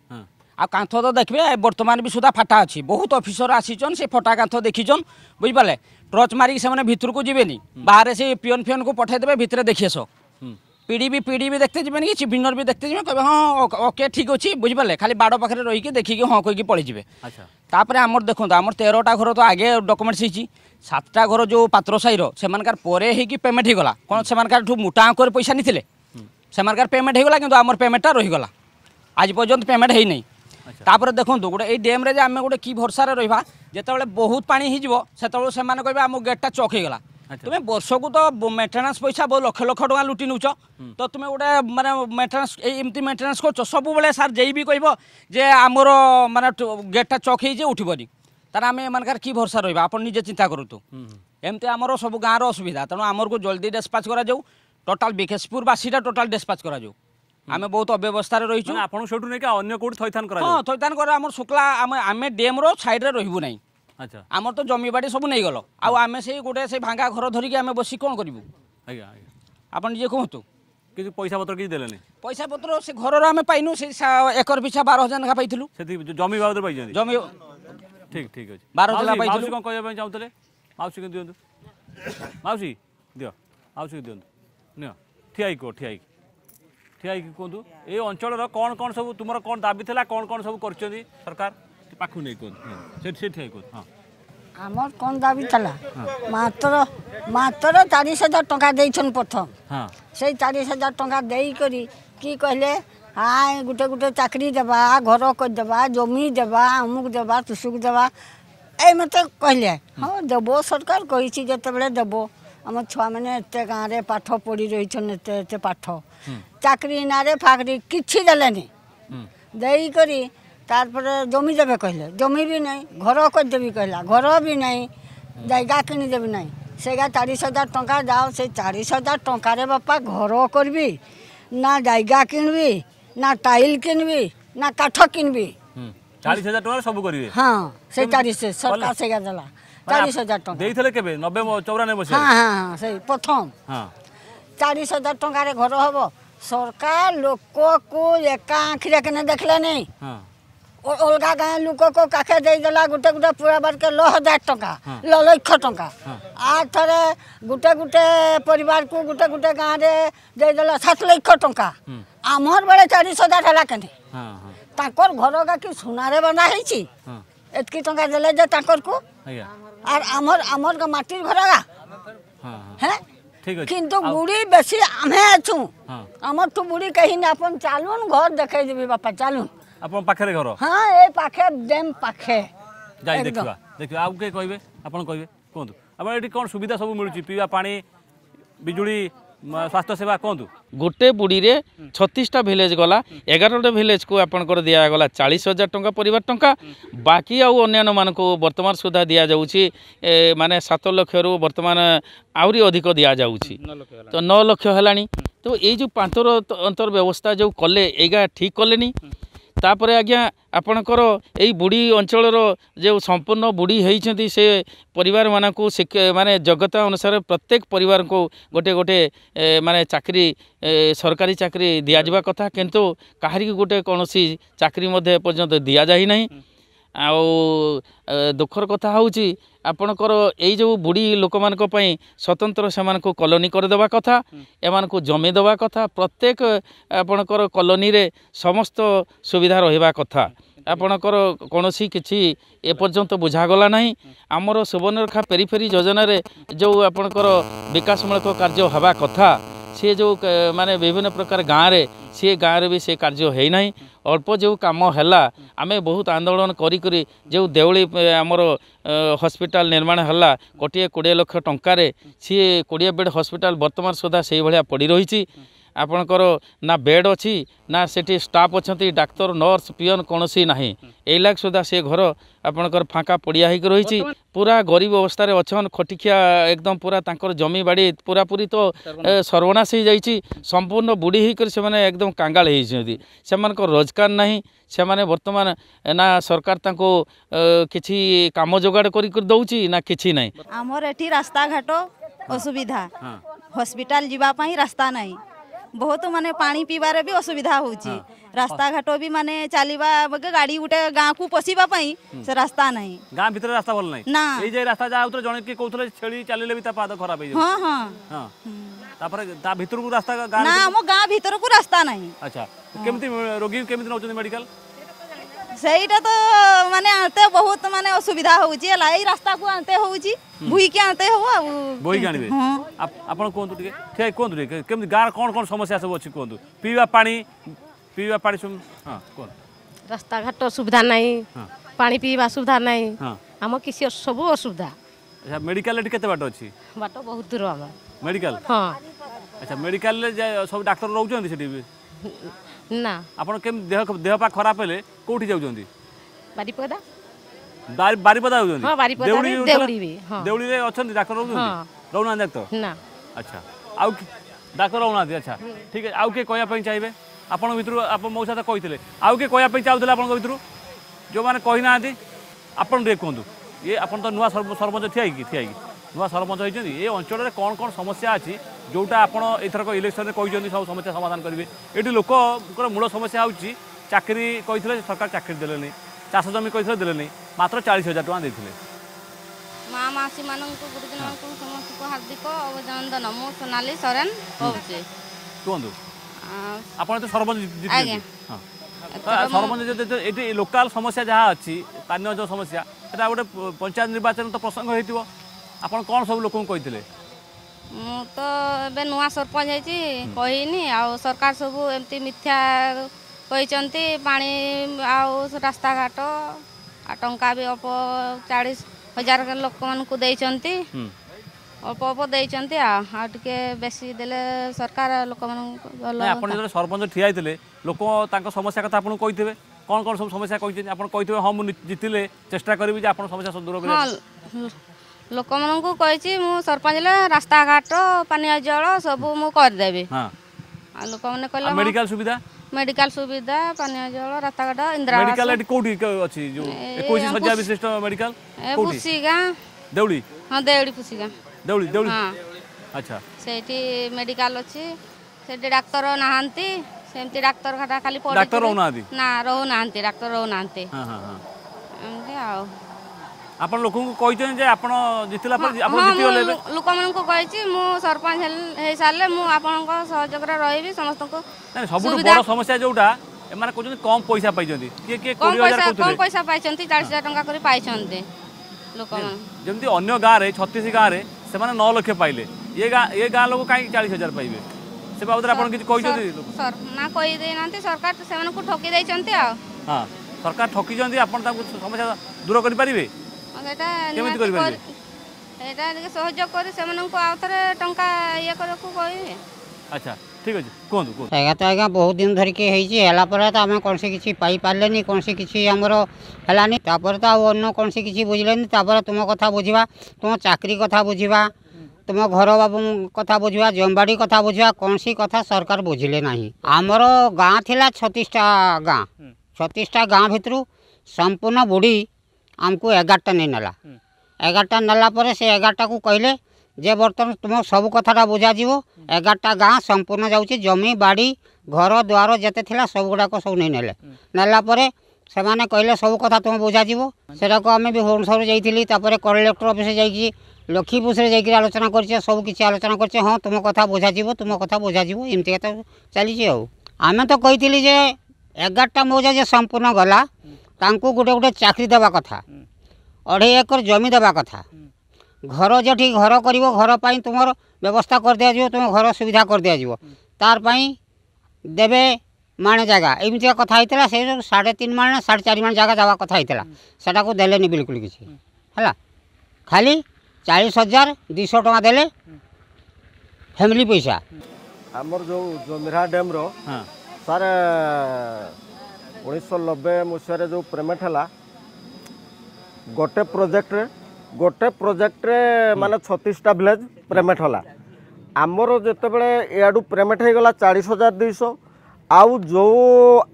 L: ଆଉ କାନ୍ଥ ତ ଦେଖିବେ ବର୍ତ୍ତମାନ ବି ସୁଦ୍ଧା ଫାଟା ଅଛି ବହୁତ ଅଫିସର ଆସିଛନ୍ ସେ ଫଟା କାନ୍ଥ ଦେଖିଛନ୍ ବୁଝିପାରିଲେ ଟର୍ଚ୍ଚ ମାରିକି ସେମାନେ ଭିତରକୁ ଯିବେନି ବାହାରେ ସେ ପିଅନ୍ ଫିଅନ୍କୁ ପଠାଇଦେବେ ଭିତରେ ଦେଖିଆସ ପିଢ଼ି ବି ପିଢ଼ି ବି ଦେଖତେ ଯିବେନି କି ଚିଭିନର ବି ଦେଖତେ ଯିବେ କହିବେ ହଁ ଓକେ ଠିକ୍ ଅଛି ବୁଝିପାରିଲେ ଖାଲି ବାଡ଼ ପାଖରେ ରହିକି ଦେଖିକି ହଁ କହିକି ପଳେଇଯିବେ ତାପରେ ଆମର ଦେଖନ୍ତୁ ଆମର ତେରଟା ଘର ତ ଆଗେ ଡକୁମେଣ୍ଟସ୍ ହେଇଛି সাতটা ঘর যে পাত্র সাইর সেমানকার পরে হয়েকি পেমেন্ট হয়েগলা কোণ সেমানকারঠু মোটা অঙ্করে পয়সা নিলে সেমানকার পেমেন্ট হয়েগলা কিন্তু আমার পেমেন্টটা রহিগলা আজ পর্যন্ত পেমেন্ট হয়ে নাই তাপরে দেখুন গোটে এই ড্যাম্রে যে আমি গোটে কি ভরসার রহবা যেতবে বহুত পানি হয়েযিব সেতবে সে কে আমার গেটটা চক হয়েগলা তুমি বর্ষকু তো মেটেনান্স পয়সা বহু লক্ষ লক্ষ টাকা লুটি নেউছ তো তুমি গোটে মানে মেটেনান্স এই এমতি মেটেনান্স করছ সবুলে সার যেই বি কহব যে আমার মানে গেটটা চক হয়েছে উঠিবনি তারা আমি এমানকার কি ভরসা রহবা আপন নিজে চিন্তা করতু এমতি আমার সব গাঁর অসুবিধা তেমন আমাকে জলদি ডেসপাচ করা যাও টোটাল বিকেশপুরবাসীটা টোটাল ডেসপাচ করা যাও আমি বহুত অব্যবস্থায় রয়েছু আপনার সেইটু নাকি অন্য কোটি থইথান করা হ্যাঁ থইথান করা আমার শুক্লা আমি আমি ড্যাম্র সাইড্রে রহবু নাই আচ্ছা আমার তো জমিবাড়ি সব নেই গল আউ আমি সেই গোটে সেই ভাঙ্গা ঘর ধরিকি আমি বসি কোন
A: করিবু আজ্ঞা আজ্ঞা আপন নিজে কুহতু কিছু পয়সা পত্র কিছু দেলেনি
L: পয়সা পত্র সে ঘরর আমি পাইনু সেই একর পিছা 12000 টাকা পাইছিলু
A: সেটি জমি বাবদ পাইছেন জমি ঠিক ঠিক ଅଛି ବାର ଜଣ ମାଉସୀ ମାଉସୀ ପାଇଥିଲୁ କ'ଣ କହିବା ପାଇଁ ଚାହୁଁଥିଲେ ମାଉସୀକୁ ଦିଅନ୍ତୁ ମାଉସୀ ଦିଅ ମାଉସୀକୁ ଦିଅନ୍ତୁ ନିଅ ଠିଆ ହେଇକି କୁହ ଠିଆ ହେଇକି ଠିଆ ହେଇକି କୁହନ୍ତୁ ଏ ଅଞ୍ଚଳର କ'ଣ କ'ଣ ସବୁ ତୁମର କ'ଣ ଦାବି ଥିଲା କ'ଣ କ'ଣ ସବୁ କରିଛନ୍ତି ସରକାର ଟିକେ ପାଖକୁ ନେଇ କୁହନ୍ତୁ ହଁ, ସେଠି ସେଠି ଠିଆ ହେଇକି କୁହନ୍ତୁ ହଁ
M: আমার কোন দাবি তালা মাত্র মাত্র চারিশ হাজার টাকা দিয়েছেন প্রথম ହଁ সেই চারিশ হাজার টাকা দেই করি কি কহিলে আয় গোটে গোটে চাকরি দেবা ঘর করে দেবা জমি দেবা অমুক দেবা তুসুক দেবা এই মতো কহিলে হ্যাঁ দেব সরকার কইছি যেতবে দেব আমার ছুয়া মানে এত গাঁরে পাঠ পড়ি রয়েছেন এত এত পাঠ চাকরি নারে ফাকরি কিছু দেলেনি দেই করি তারপরে জমি দেবে কহিলে জমি বি নাই ঘর করিদেবি কহিলা ঘর বি নাই জায়গা দেবি নাই সেগা চারিশ হাজার টঙ্কা যাও সেই চারিশ হাজার টঙ্কারে বাপা ঘর করবি না জায়গা কিনবি না টাইল কিনবি না কাঠ কিনবি
A: চালিশ হাজার টাকা সব করিবে
M: হ্যাঁ সেই চালিশ সরকার সেগা দেলা চালিশ হাজার টাকা
A: দেইথিলে কেবে নবে চৌরানবে হ্যাঁ হ্যাঁ
M: হ্যাঁ সেই প্রথম হ্যাঁ চালিশ হাজার টাকার ঘর হব সরকার লোককে একা আঁখিরে কেন দেখলেনি হ্যাঁ ଅଲଗା ଗାଁ ଲୋକକୁ କାଖେ ଦେଇଦେଲା ଗୋଟେ ଗୋଟେ ପରିବାରକେ ନଅ ହଜାର ଟଙ୍କା ନଅ ଲକ୍ଷ ଟଙ୍କା ଆର୍ ଥରେ ଗୋଟେ ଗୋଟେ ପରିବାରକୁ ଗୋଟେ ଗୋଟେ ଗାଁରେ ଦେଇଦେଲା ସାତ ଲକ୍ଷ ଟଙ୍କା ଆମର ବେଳେ ଚାଳିଶ ହଜାର ହେଲା କେନେ ତାଙ୍କର ଘର ଗାକି ସୁନାରେ ବନା ହେଇଛି ଏତିକି ଟଙ୍କା ଦେଲେ ଯେ ତାଙ୍କରକୁ ଆର୍ ଆମର ଆମର ମାଟିର ଘର ଗା
A: ହେଁ কিন্তু বুড়ি
M: বেশি আমি আছু আমার তো বুড়ি কহিনি আপন চালুন ঘর দেখাই দেবি বাপা চালুন
A: ଆପଣ ପାଖରେ ଘର
M: ହଁ ଏ ପାଖେ ଡ୍ୟାମ୍ ପାଖେ
A: ଯାଇ ଦେଖିବା ଦେଖିବା ଆଉ କିଏ କହିବେ ଆପଣ କହିବେ କୁହନ୍ତୁ ଆପଣ ଏଠି କ'ଣ ସୁବିଧା ସବୁ ମିଳୁଛି ପିଇବା ପାଣି
J: ବିଜୁଳି ସ୍ୱାସ୍ଥ୍ୟ ସେବା କୁହନ୍ତୁ ଗୋଟେ ବୁଡ଼ିରେ ଛତିଶଟା ଭିଲେଜ୍ ଗଲା ଏଗାରଟା ଭିଲେଜ୍କୁ ଆପଣଙ୍କର ଦିଆଗଲା ଚାଳିଶ ହଜାର ଟଙ୍କା ପରିବାର ଟଙ୍କା ବାକି ଆଉ ଅନ୍ୟାନ୍ୟମାନଙ୍କୁ ବର୍ତ୍ତମାନ ସୁଦ୍ଧା ଦିଆଯାଉଛି ମାନେ ସାତ ଲକ୍ଷରୁ ବର୍ତ୍ତମାନ ଆହୁରି ଅଧିକ ଦିଆଯାଉଛି ତ ନଅ ଲକ୍ଷ ହେଲାଣି ତ ଏଇ ଯେଉଁ ପାନ୍ତର ଅନ୍ତର ବ୍ୟବସ୍ଥା ଯେଉଁ କଲେ ଏଇଗା ଠିକ୍ କଲେନି ତାପରେ ଆଜ୍ଞା ଆପଣଙ୍କର ଏଇ ବୁଢ଼ୀ ଅଞ୍ଚଳର ଯେଉଁ ସମ୍ପୂର୍ଣ୍ଣ ବୁଢ଼ୀ ହେଇଛନ୍ତି ସେ ପରିବାରମାନଙ୍କୁ ମାନେ ଯୋଗ୍ୟତା ଅନୁସାରେ ପ୍ରତ୍ୟେକ ପରିବାରଙ୍କୁ ଗୋଟେ ଗୋଟେ ମାନେ ଚାକିରି ସରକାରୀ ଚାକିରି ଦିଆଯିବା କଥା କିନ୍ତୁ କାହାରିକି ଗୋଟେ କୌଣସି ଚାକିରି ମଧ୍ୟ ଏପର୍ଯ୍ୟନ୍ତ ଦିଆଯାଇ ନାହିଁ ଆଉ ଦୁଃଖର କଥା ହେଉଛି ଆପଣଙ୍କର ଏଇ ଯେଉଁ ବୁଢ଼ୀ ଲୋକମାନଙ୍କ ପାଇଁ ସ୍ୱତନ୍ତ୍ର ସେମାନଙ୍କୁ କଲୋନୀ କରିଦେବା କଥା ଏମାନଙ୍କୁ ଜମି ଦେବା କଥା ପ୍ରତ୍ୟେକ ଆପଣଙ୍କର କଲୋନୀରେ ସମସ୍ତ ସୁବିଧା ରହିବା କଥା ଆପଣଙ୍କର କୌଣସି କିଛି ଏପର୍ଯ୍ୟନ୍ତ ବୁଝାଗଲା ନାହିଁ ଆମର ସୁବର୍ଣ୍ଣରେଖା ପେରିଫେରି ଯୋଜନାରେ ଯେଉଁ ଆପଣଙ୍କର ବିକାଶମୂଳକ କାର୍ଯ୍ୟ ହେବା କଥା ସିଏ ଯେଉଁ ମାନେ ବିଭିନ୍ନ ପ୍ରକାର ଗାଁରେ ସିଏ ଗାଁରେ ବି ସେ କାର୍ଯ୍ୟ ହେଇନାହିଁ ଅଳ୍ପ ଯେଉଁ କାମ ହେଲା ଆମେ ବହୁତ ଆନ୍ଦୋଳନ କରିକରି ଯେଉଁ ଦେଉଳି ଆମର ହସ୍ପିଟାଲ ନିର୍ମାଣ ହେଲା କୋଟିଏ କୋଡ଼ିଏ ଲକ୍ଷ ଟଙ୍କାରେ ସିଏ କୋଡ଼ିଏ ବେଡ଼୍ ହସ୍ପିଟାଲ ବର୍ତ୍ତମାନ ସୁଦ୍ଧା ସେଇଭଳିଆ ପଡ଼ି ରହିଛି ଆପଣଙ୍କର ନା ବେଡ୍ ଅଛି ନା ସେଠି ଷ୍ଟାଫ୍ ଅଛନ୍ତି ଡାକ୍ତର ନର୍ସ ପିଅନ୍ କୌଣସି ନାହିଁ ଏଇଲାଗ ସୁଦ୍ଧା ସେ ଘର ଆପଣଙ୍କର ଫାଙ୍କା ପଡ଼ିଆ ହେଇକି ରହିଛି ପୁରା ଗରିବ ଅବସ୍ଥାରେ ଅଛନ୍ ଖଟିଖିଆ ଏକଦମ ପୁରା ତାଙ୍କର ଜମିବାଡ଼ି ପୁରାପୁରି ତ ସର୍ବନାଶ ହେଇଯାଇଛି ସମ୍ପୂର୍ଣ୍ଣ ବୁଡ଼ି ହେଇକରି ସେମାନେ ଏକଦମ କାଙ୍ଗାଳ ହେଇଛନ୍ତି ସେମାନଙ୍କର ରୋଜଗାର ନାହିଁ ସେମାନେ ବର୍ତ୍ତମାନ ନା ସରକାର ତାଙ୍କୁ କିଛି କାମ ଯୋଗାଡ଼ କରିକି ଦେଉଛି ନା କିଛି ନାହିଁ
F: ଆମର ଏଠି ରାସ୍ତାଘାଟ ଅସୁବିଧା ହସ୍ପିଟାଲ ଯିବା ପାଇଁ ରାସ୍ତା ନାହିଁ ବହୁତ ମାନେ ପାଣି ପିଇବାରେ ବି ଅସୁବିଧା ହେଉଛି ରାସ୍ତାଘାଟ ବି ମାନେ ଚାଲିବା ଗାଡ଼ି ଗୋଟେ ଗାଁକୁ ପଶିବା ପାଇଁ ସେ ରାସ୍ତା ନାହିଁ
A: ଗାଁ ଭିତରେ ରାସ୍ତା ଭଲ ନାହିଁ ନା ଏଇ ଯେ ରାସ୍ତା ଯାହା ହଉଥିଲେ ଜଣେ କିଏ କହୁଥିଲେ ଛେଳି ଚାଲିଲେ ବି ତା ପାଦ ଖରାପ ହେଇଯିବ ହଁ
I: ହଁ
A: ତାପରେ ତା ଭିତରକୁ ରାସ୍ତା ନା ଆମ ଗାଁ ଭିତରକୁ ରାସ୍ତା ନାହିଁ ଆଚ୍ଛା କେମିତି ରୋଗୀ କେମିତି ନେଉଛନ୍ତି ମେଡିକାଲ
F: সেইটা তো মানে আনতে বহুত মানে অসুবিধা হচ্ছে হল এই রাস্তাকু আনতে হচ্ছে বুইকি আনতে হব আউ বুইকি আনবে
A: আপন কোন্তু টিকে ঠিক কোন্তু টিকে কেমতি গাঁর কোন কোন সমস্যা সব আছে কোন্তু পিবা পানি পিবা পানি সব হ্যাঁ কোন
F: রাস্তাঘাট সুবিধা নাই পানি পিবা সুবিধা নাই আমার কিছু সব অসুবিধা
A: আচ্ছা মেডিকাল এটি কেতে বাট আছে
F: বাট বহুত দূর আমার
A: মেডিকাল হ্যাঁ আচ্ছা মেডিকাল সব ডাক্তার রহুছেন সেটি না ଆପଣ କେମିତି ଦେହ ଦେହ ପା ଖରାପ ହେଲେ କୋଉଠି ଯାଉଛନ୍ତି ବାରିପଦା ବାରିପଦା ଯାଉଛନ୍ତି ହଁ ବାରିପଦା ଦେଉଳି ବି ହଁ ଦେଉଳିରେ ଅଛନ୍ତି ଡାକ୍ତର ରହୁଛନ୍ତି ରହୁନାହାନ୍ତି ଡାକ୍ତର ନା ଆଚ୍ଛା ଆଉ ଡାକ୍ତର ରହୁନାହାନ୍ତି ଆଚ୍ଛା ଠିକ୍ ଅଛି ଆଉ କିଏ କହିବା ପାଇଁ ଚାହିଁବେ ଆପଣଙ୍କ ଭିତରୁ ଆପଣ ମଉସା ତ କହିଥିଲେ ଆଉ କିଏ କହିବା ପାଇଁ ଚାହୁଁଥିଲେ ଆପଣଙ୍କ ଭିତରୁ ଯେଉଁମାନେ କହିନାହାନ୍ତି ଆପଣ ଟିକେ କୁହନ୍ତୁ ଇଏ ଆପଣ ତ ନୂଆ ସରପଞ୍ଚ ଠିଆ ହେଇକି ଠିଆ ହେଇକି ନୂଆ ସରପଞ୍ଚ ହେଇଛନ୍ତି ଏ ଅଞ୍ଚଳରେ କ'ଣ କ'ଣ ସମସ୍ୟା ଅଛି ଯେଉଁଟା ଆପଣ ଏଥରକ ଇଲେକ୍ସନରେ କହିଛନ୍ତି ସବୁ ସମସ୍ୟା ସମାଧାନ କରିବେ ଏଠି ଲୋକଙ୍କର ମୂଳ ସମସ୍ୟା ହେଉଛି ଚାକିରି କହିଥିଲେ ସରକାର ଚାକିରି ଦେଲେନି ଚାଷ ଜମି କହିଥିଲେ ଦେଲେନି ମାତ୍ର ଚାଳିଶ ହଜାର ଟଙ୍କା ଦେଇଥିଲେ
F: ମା ମାସୀମାନଙ୍କୁ ଗୁରୁଜନମାନଙ୍କୁ ସମସ୍ତଙ୍କୁ ହାର୍ଦ୍ଦିକ ଅଭିନନ୍ଦନ ମୁଁ ସୋନାଲି ସୋରେନ କହୁଛି
A: କୁହନ୍ତୁ ଆପଣ ତ ସରପଞ୍ଚ ସରପଞ୍ଚ ଏଠି ଲୋକାଲ ସମସ୍ୟା ଯାହା ଅଛି ପାନୀୟ ଜଳ ସମସ୍ୟା ସେଟା ଗୋଟେ ପଞ୍ଚାୟତ ନିର୍ବାଚନ ତ ପ୍ରସଙ୍ଗ ହେଇଥିବ ଆପଣ କ'ଣ ସବୁ ଲୋକଙ୍କୁ କହିଥିଲେ
F: ମୁଁ ତ ଏବେ ନୂଆ ସରପଞ୍ଚ ହେଇଛି କହିନି ଆଉ ସରକାର ସବୁ ଏମିତି ମିଥ୍ୟା କହିଛନ୍ତି ପାଣି ଆଉ ରାସ୍ତାଘାଟ ଆଉ ଟଙ୍କା ବି ଅଳ୍ପ ଚାଳିଶ ହଜାର ଲୋକମାନଙ୍କୁ ଦେଇଛନ୍ତି অল্প অল্প দিয়েছেন আর টিকি বেশি দেলে সরকার লোক আপনি যেন
A: সরপঞ্চ ঠিয়া হয়েছে লোক তাঁর সমস্যা কথা আপনার কইবে কোণ কোণ সব সমস্যা কইছেন আপনার কইবে হ্যাঁ মু জিতিলে চেষ্টা করবি যে আপনার সমস্যা দূর করে
F: लोक मान सरपंच रास्ता घाट पानी जल सब मुदेवि लोक मैंने कह मेडिकल सुविधा मेडिकल सुविधा पानी जल रास्ता घाट इंदिरा मेडिकल
A: कोडी को अच्छी जो एक हजार विशिष्ट मेडिकल पुसीगा देउड़ी
F: हाँ देउड़ी पुसीगा
A: देउड़ी देउड़ी हाँ अच्छा
F: सेठी मेडिकल अच्छी सेठी डॉक्टर नहांती सेमती डॉक्टर घाटा खाली पड़ी डॉक्टर रहो ना रहो नहांती डॉक्टर रहो नहांती हाँ हाँ हाँ
A: ଆପଣ ଲୋକଙ୍କୁ କହିଛନ୍ତି ଯେ ଆପଣ ଜିତିଲା ପରେ ଆପଣ ଜିତିଗଲେ
F: ଲୋକମାନଙ୍କୁ କହିଛି ମୁଁ ସରପଞ୍ଚ ହେଇସାରିଲେ ମୁଁ ଆପଣଙ୍କ ସହଯୋଗରେ ରହିବି ସମସ୍ତଙ୍କୁ
A: ସବୁଠୁ ବଡ଼ ସମସ୍ୟା ଯେଉଁଟା ଏମାନେ କହୁଛନ୍ତି କମ୍ ପଇସା ପାଇଛନ୍ତି କିଏ କିଏ କମ୍
F: ପଇସା ପାଇଛନ୍ତି ଚାଳିଶ ହଜାର ଟଙ୍କା କରି ପାଇଛନ୍ତି ଲୋକମାନେ
A: ଯେମିତି ଅନ୍ୟ ଗାଁରେ ଛତିଶ ଗାଁରେ ସେମାନେ ନଅ ଲକ୍ଷ ପାଇଲେ ଏ ଗାଁ ଏ ଗାଁ ଲୋକ କାହିଁକି ଚାଳିଶ ହଜାର ପାଇବେ ସେ ବାବଦରେ ଆପଣ କିଛି କହିଛନ୍ତି
F: ନା କହିଦେଇନାହାନ୍ତି ସରକାର ସେମାନଙ୍କୁ ଠକି ଦେଇଛନ୍ତି ଆଉ
A: ହଁ ସରକାର ଠକିଛନ୍ତି ଆପଣ ତାଙ୍କୁ ସମସ୍ୟା ଦୂର କରିପାରିବେ ଏଇଟା ଏଇଟା
F: ଟିକେ ସହଯୋଗ କରି ସେମାନଙ୍କୁ ଆଉ ଥରେ ଟଙ୍କା ଇଏ କରିବାକୁ କହିବେ
A: ଆଚ୍ଛା ଠିକ୍ ଅଛି କୁହନ୍ତୁ
C: କୁହନ୍ତୁ ଆଜ୍ଞା ତ ଆଜ୍ଞା ବହୁତ ଦିନ ଧରିକି ହେଇଛି ହେଲା ପରେ ତ ଆମେ କୌଣସି କିଛି ପାଇପାରିଲେନି କୌଣସି କିଛି ଆମର ହେଲାନି ତାପରେ ତ ଆଉ ଅନ୍ୟ କୌଣସି କିଛି ବୁଝିଲେନି ତାପରେ ତୁମ କଥା ବୁଝିବା ତୁମ ଚାକିରି କଥା ବୁଝିବା ତୁମ ଘର ବାବୁ କଥା ବୁଝିବା ଜମିବାଡ଼ି କଥା ବୁଝିବା କୌଣସି କଥା ସରକାର ବୁଝିଲେ ନାହିଁ ଆମର ଗାଁ ଥିଲା ଛତିଶଟା ଗାଁ ଛତିଶଟା ଗାଁ ଭିତରୁ ସମ୍ପୂର୍ଣ୍ଣ ବୁଢ଼ୀ ଆମକୁ ଏଗାରଟା ନେଇନେଲା ଏଗାରଟା ନେଲା ପରେ ସେ ଏଗାରଟାକୁ କହିଲେ ଯେ ବର୍ତ୍ତମାନ ତୁମ ସବୁ କଥାଟା ବୁଝାଯିବ ଏଗାରଟା ଗାଁ ସମ୍ପୂର୍ଣ୍ଣ ଯାଉଛି ଜମି ବାଡ଼ି ଘର ଦ୍ୱାର ଯେତେ ଥିଲା ସବୁଗୁଡ଼ାକ ସବୁ ନେଇନେଲେ ନେଲା ପରେ ସେମାନେ କହିଲେ ସବୁ କଥା ତୁମେ ବୁଝାଯିବ ସେଟାକୁ ଆମେ ବି ଭୁବନେଶ୍ୱର ଯାଇଥିଲି ତାପରେ କଲେକ୍ଟର ଅଫିସ୍ ଯାଇକି ଲକ୍ଷ୍ମୀପୁରରେ ଯାଇକି ଆଲୋଚନା କରିଛେ ସବୁ କିଛି ଆଲୋଚନା କରିଛେ ହଁ ତୁମ କଥା ବୁଝାଯିବ ତୁମ କଥା ବୁଝାଯିବ ଏମିତି କଥା ଚାଲିଛି ଆଉ ଆମେ ତ କହିଥିଲି ଯେ ଏଗାରଟା ମୌଜା ଯେ ସମ୍ପୂର୍ଣ୍ଣ ଗଲା ତାଙ୍କୁ ଗୋଟେ ଗୋଟେ ଚାକିରି ଦେବା କଥା ଅଢ଼େଇ ଏକର ଜମି ଦେବା କଥା ଘର ଯେଠି ଘର କରିବ ଘର ପାଇଁ ତୁମର ବ୍ୟବସ୍ଥା କରିଦିଆଯିବ ତୁମ ଘର ସୁବିଧା କରିଦିଆଯିବ ତାର ପାଇଁ ଦେବେ ମାଣେ ଜାଗା ଏମିତିକା କଥା ହେଇଥିଲା ସେ ଯେଉଁ ସାଢ଼େ ତିନି ମାଣ ସାଢ଼େ ଚାରି ମାଣ ଜାଗା ଦେବା କଥା ହେଇଥିଲା ସେଟାକୁ ଦେଲେନି ବିଲକୁଲ କିଛି ହେଲା ଖାଲି ଚାଳିଶ ହଜାର ଦୁଇଶହ ଟଙ୍କା ଦେଲେ ଫ୍ୟାମିଲି ପଇସା
D: ଆମର ଯେଉଁ ଜମିରା ଡ୍ୟାମ୍ର ସାର୍ ଉଣେଇଶହ ନବେ ମସିହାରେ ଯେଉଁ ପେମେଣ୍ଟ ହେଲା ଗୋଟେ ପ୍ରୋଜେକ୍ଟରେ ଗୋଟେ ପ୍ରୋଜେକ୍ଟରେ ମାନେ ଛତିଶଟା ଭିଲେଜ ପେମେଣ୍ଟ ହେଲା ଆମର ଯେତେବେଳେ ଇଆଡ଼ୁ ପେମେଣ୍ଟ ହେଇଗଲା ଚାଳିଶ ହଜାର ଦୁଇଶହ ଆଉ ଯେଉଁ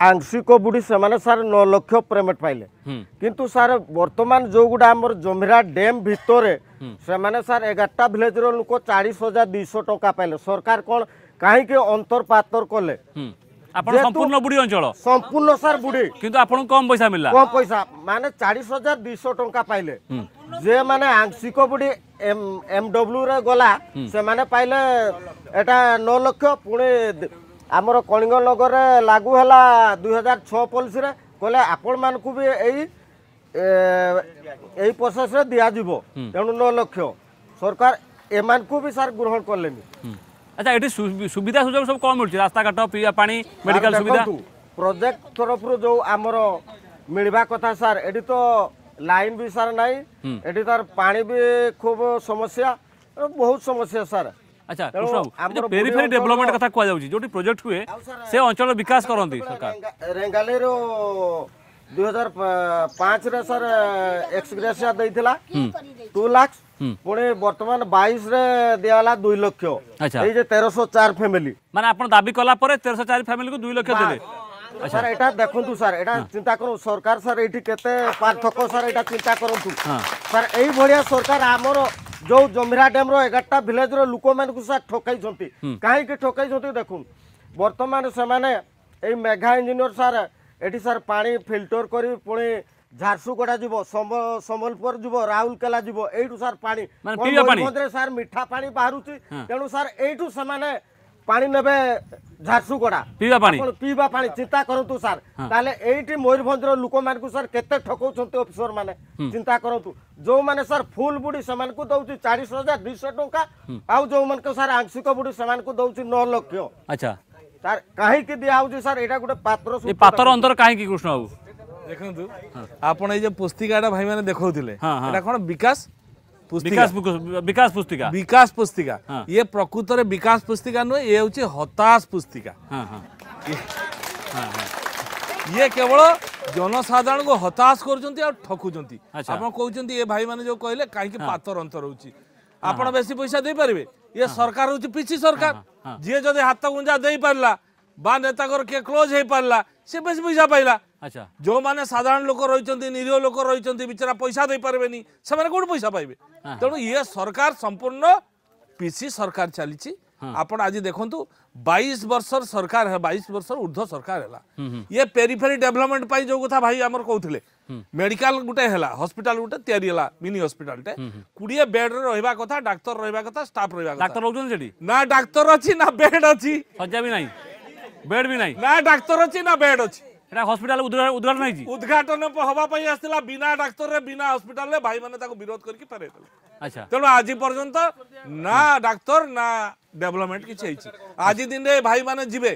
D: ଆଂଶିକ ବୁଢ଼ୀ ସେମାନେ ସାର୍ ନଅ ଲକ୍ଷ ପେମେଣ୍ଟ ପାଇଲେ କିନ୍ତୁ ସାର୍ ବର୍ତ୍ତମାନ ଯେଉଁଗୁଡ଼ା ଆମର ଜମିରା ଡ୍ୟାମ୍ ଭିତରେ ସେମାନେ ସାର୍ ଏଗାରଟା ଭିଲେଜର ଲୋକ ଚାଳିଶ ହଜାର ଦୁଇଶହ ଟଙ୍କା ପାଇଲେ ସରକାର କ'ଣ କାହିଁକି ଅନ୍ତର୍ପାତର କଲେ ଆପଣ ସମ୍ପୂର୍ଣ୍ଣ ବୁଢୀ ଅଞ୍ଚଳ ସମ୍ପୂର୍ଣ୍ଣ ସାର୍ ବୁଢୀ
A: କିନ୍ତୁ ଆପଣଙ୍କୁ କମ ପଇସା
D: ମିଳିଲା କମ ପଇସା ମାନେ ଚାଳିଶ ହଜାର ଦୁଇଶହ ଟଙ୍କା ପାଇଲେ ଯେ ମାନେ ଆଂଶିକ ବୁଢୀ ଏମଡବ୍ଲ୍ୟୁ ରେ ଗଲା ସେମାନେ ପାଇଲେ ଏଟା ନଅ ଲକ୍ଷ ପୁଣି ଆମର କଳିଙ୍ଗ ନଗରରେ ଲାଗୁ ହେଲା ଦୁଇ ହଜାର ଛଅ ପଲିସିରେ କହିଲେ ଆପଣମାନଙ୍କୁ ବି ଏଇ ଏଇ ପ୍ରୋସେସରେ ଦିଆଯିବ ତେଣୁ ନଅ ଲକ୍ଷ ସରକାର ଏମାନଙ୍କୁ ବି ସାର୍ ଗ୍ରହଣ କଲେନି
A: আচ্ছা এটি সুবিধা সুযোগ সব কম মিলুଛି রাস্তাঘাট পিয়া পানি মেডিকাল সুবিধা
D: প্রজেক্ট তরফরু যে আমার মিলবা কথা স্যার এটি তো লাইন বি স্যার নাই এটি তার পানি বি খুব সমস্যা বহুত সমস্যা স্যার আচ্ছা পেরিফেরি ডেভেলপমেন্ট
A: কথা কুয়া যাচ্ছে যেটি প্রজেক্ট হুয়ে সে অঞ্চল বিকাশ করতে সরকার
D: রেঙ্গালির ଦୁଇ ହଜାର ପାଞ୍ଚରେ ସାର୍ ଏକ୍ସଗ୍ରେସିଆ ଦେଇଥିଲା ଟୁ ଲାକ୍ସ ପୁଣି ବର୍ତ୍ତମାନ ବାଇଶରେ ଦିଆଗଲା ଦୁଇ ଲକ୍ଷ ଏଇ ଯେ ତେରଶହ ଚାରି ଫ୍ୟାମିଲି ମାନେ ଆପଣ
A: ଦାବି କଲା ପରେ ତେରଶହ ଚାରି ଫ୍ୟାମିଲିକୁ ଦୁଇ ଲକ୍ଷ ଦେଲେ
D: ସାର୍ ଏଇଟା ଦେଖନ୍ତୁ ସାର୍ ଏଇଟା ଚିନ୍ତା କରନ୍ତୁ ସରକାର ସାର୍ ଏଇଠି କେତେ ପାର୍ଥକ୍ୟ ସାର୍ ଏଇଟା ଚିନ୍ତା କରନ୍ତୁ ସାର୍ ଏଇଭଳିଆ ସରକାର ଆମର ଯୋଉ ଜମିରା ଡ୍ୟାମ୍ର ଏଗାରଟା ଭିଲେଜର ଲୋକମାନଙ୍କୁ ସାର୍ ଠକାଇଛନ୍ତି କାହିଁକି ଠକାଇଛନ୍ତି ଦେଖନ୍ତୁ ବର୍ତ୍ତମାନ ସେମାନେ ଏଇ ମେଘା ଇଞ୍ଜିନିୟର ସାର୍ ଏଠି ସାର୍ ପାଣି ଫିଲ୍ଟର କରି ପୁଣି ଝାରସୁଗୁଡ଼ା ଯିବ ସମ୍ବଲପୁର ଯିବ ରାଉରକେଲା ଯିବ ଏଇଠୁ ସାର୍ ପାଣି ମୟୂରଭଞ୍ଜରେ ସାର୍ ମିଠା ପାଣି ବାହାରୁଛି ତେଣୁ ସାର୍ ଏଇଠୁ ସେମାନେ ପାଣି ନେବେ ଝାରସୁଗୁଡ଼ା ପିଇବା ପାଣି ପିଇବା ପାଣି ଚିନ୍ତା କରନ୍ତୁ ସାର୍ ତାହେଲେ ଏଇଠି ମୟୂରଭଞ୍ଜର ଲୋକମାନଙ୍କୁ ସାର୍ କେତେ ଠକାଉଛନ୍ତି ଅଫିସର ମାନେ ଚିନ୍ତା କରନ୍ତୁ ଯେଉଁମାନେ ସାର୍ ଫୁଲ୍ ବୁଡ଼ି ସେମାନଙ୍କୁ ଦଉଛି ଚାଳିଶ ହଜାର ଦୁଇଶହ ଟଙ୍କା ଆଉ ଯେଉଁମାନଙ୍କୁ ସାର୍ ଆଂଶିକ ବୁଡ଼ି ସେମାନଙ୍କୁ ଦଉଛି ନଅ ଲକ୍ଷ ଆଚ୍ଛା ସାର୍ କାହିଁକି ଦିଆହେଉଛି ସାର୍ ଏଇଟା ଗୋଟେ ପାତ୍ର ଏ ପାତ୍ର ଅନ୍ତର
A: କାହିଁକି କୃଷ୍ଣ ବାବୁ ଦେଖନ୍ତୁ ଆପଣ ଏଇ ଯୋଉ ପୁସ୍ତିକାଟା ଭାଇମାନେ ଦେଖାଉଥିଲେ ଏଇଟା କ'ଣ ବିକାଶ বিকাশ পুস্তিকা বিকাশ পুস্তিকা হ্যাঁ। ইয়ে প্রকৃতরে বিকাশ পুস্তিকা নুহে ইয়ে হচ্ছে হতাশ পুস্তিকা হ্যাঁ, হ্যাঁ। ইয়ে।, ইয়ে কেবল জনসাধারণ হতাশ করছেন আর ঠকুছেন আপনার কৌন এ ভাই মানে যে কহিলেন কাহি পাতর অন্তর হচ্ছে আপনার বেশি পয়সা দিয়ে পারবে ইয়ে সরকার হচ্ছে পিছি সরকার ଯିଏ ଯଦି ହାତ ଗୁଞ୍ଜା ଦେଇପାରିଲା ବା ନେତାଙ୍କର କିଏ କ୍ଲୋଜ୍ ହେଇପାରିଲା ସେ ବେଶୀ ପଇସା ପାଇଲା ଆଚ୍ଛା ଯେଉଁମାନେ ସାଧାରଣ ଲୋକ ରହିଛନ୍ତି ନିରୀହ ଲୋକ ରହିଛନ୍ତି ବିଚରା ପଇସା ଦେଇପାରିବେନି ସେମାନେ କୋଉଠି ପଇସା ପାଇବେ ତେଣୁ ଇଏ ସରକାର ସମ୍ପୂର୍ଣ୍ଣ ପିସି ସରକାର ଚାଲିଛି ଆପଣ ଆଜି ଦେଖନ୍ତୁ ବାଇଶ ବର୍ଷର ସରକାର ବାଇଶ ବର୍ଷର ଉର୍ଦ୍ଧ୍ୱ ସରକାର ହେଲା ଇଏ ପେରିଫେରି ଡେଭଲପମେଣ୍ଟ ପାଇଁ ଯୋଉ କଥା ଭାଇ ଆମର କହୁଥିଲେ মেডিকাল গোটে হেলা হসপিটাল গোটে তৈরি হেলা মিনি হসপিটালটে কোড়িয়ে বেড রে রহবা কথা ডাক্তার রহবা কথা স্টাফ রহবা কথা ডাক্তার রহুছেন সেটি না ডাক্তার আছে না বেড আছে শয্যা বি নাই বেড বি নাই না ডাক্তার আছে না বেড আছে এটা হসপিটাল উদ্ঘাটন হয়েছি উদ্ঘাটন হওয়া পাই আসছিল বিনা ডাক্তার বিনা হসপিটাল ভাই মানে তাকে বিরোধ করি ফেরাই দেলে আচ্ছা তেমন আজি পর্যন্ত না ডাক্তার না ডেভেলপমেন্ট কিছু হয়েছে আজি দিনে ভাই মানে যাবে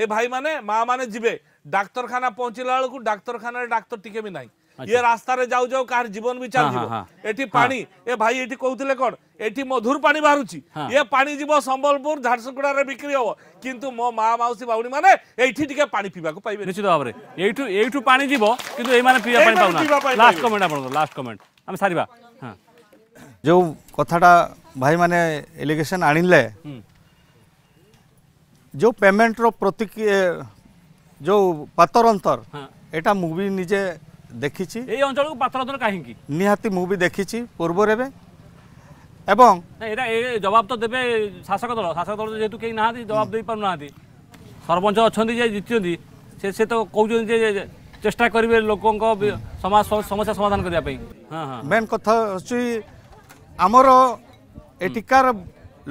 A: এই ভাই মানে মা মানে যাবে ডাক্তারখানা পৌঁছিলা বেড়ে ডাক্তারখানার ডাক্তার টিকে বি নাই আচ্ছা। ইয়ে রাস্তায় যাও যাও কার জীবন বি চালিব এটি পানি এ ভাই এটি কৌলে কোণ এটি মধুর পানি বাহুছি ইয়ে পানি যাব সম্বলপুর ঝারসুগুড়ার বিক্রি হব কিন্তু মো মা মাউসী বাউনি মানে এইটি টিকে পানি পিবাকু পাইবে নিশ্চিত ভাবে এইটু এইটু পানি যাব কিন্তু এই মানে পিবা পানি পাউ না লাস্ট কমেন্ট আপনাদের লাস্ট কমেন্ট আমি সারিবা
I: হ্যাঁ
H: যে কথাটা ভাই মানে এলিগেশন আনিলে যে পেমেন্টর প্রতি যে পাতরন্তর হ্যাঁ। এটা মু নিজে দেখিছি এই অঞ্চলক পাতরন্তর কাহিকি নিহাতি মু দেখিছি পূর্বরে এবং
A: এটা জবাব তো দেবে শাসক দল শাসক দল যেহেতু কেউ না জবাব দিয়ে পারু না সরপঞ্চ অনেক যে জিতছেন সে সে তো কৌন যে চেষ্টা করবে লোক সমাজ সমস্যা সমাধান করা হ্যাঁ হ্যাঁ
H: মেন কথা হচ্ছে আমার এটিকার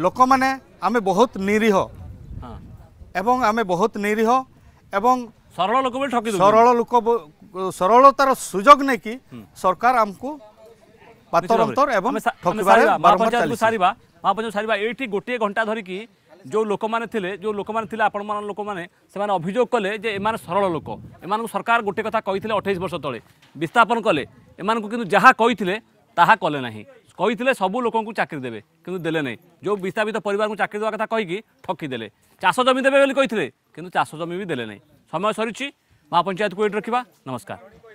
H: লোক মানে আমি বহুত নিরীহ এবং আমি বহুত নিরীহ এবং সরল লোক সরল লোক সরলতার সুযোগ নেকি সরকার আমকু পাতর অন্তর এবং ঠকিবারে বারম্বার চালিছে
A: সারিবা মহাপঞ্চায়েত সারিবা এইটি গোটিয়ে ঘন্টা ধরিকি ଯେଉଁ ଲୋକମାନେ ଥିଲେ ଯେଉଁ ଲୋକମାନେ ଥିଲେ ଆପଣମାନ ଲୋକମାନେ ସେମାନେ ଅଭିଯୋଗ କଲେ ଯେ ଏମାନେ ସରଳ ଲୋକ ଏମାନଙ୍କୁ ସରକାର ଗୋଟେ କଥା କହିଥିଲେ ଅଠେଇଶ ବର୍ଷ ତଳେ ବିସ୍ଥାପନ କଲେ ଏମାନଙ୍କୁ କିନ୍ତୁ ଯାହା କହିଥିଲେ ତାହା କଲେ ନାହିଁ କହିଥିଲେ ସବୁ ଲୋକଙ୍କୁ ଚାକିରି ଦେବେ କିନ୍ତୁ ଦେଲେ ନାହିଁ ଯେଉଁ ବିସ୍ଥାପିତ ପରିବାରଙ୍କୁ ଚାକିରି ଦେବା କଥା କହିକି ଠକିଦେଲେ ଚାଷ ଜମି ଦେବେ ବୋଲି କହିଥିଲେ किंवा चास जमी दे नाही समय सरीची महापंचा एटी रखा नमस्कार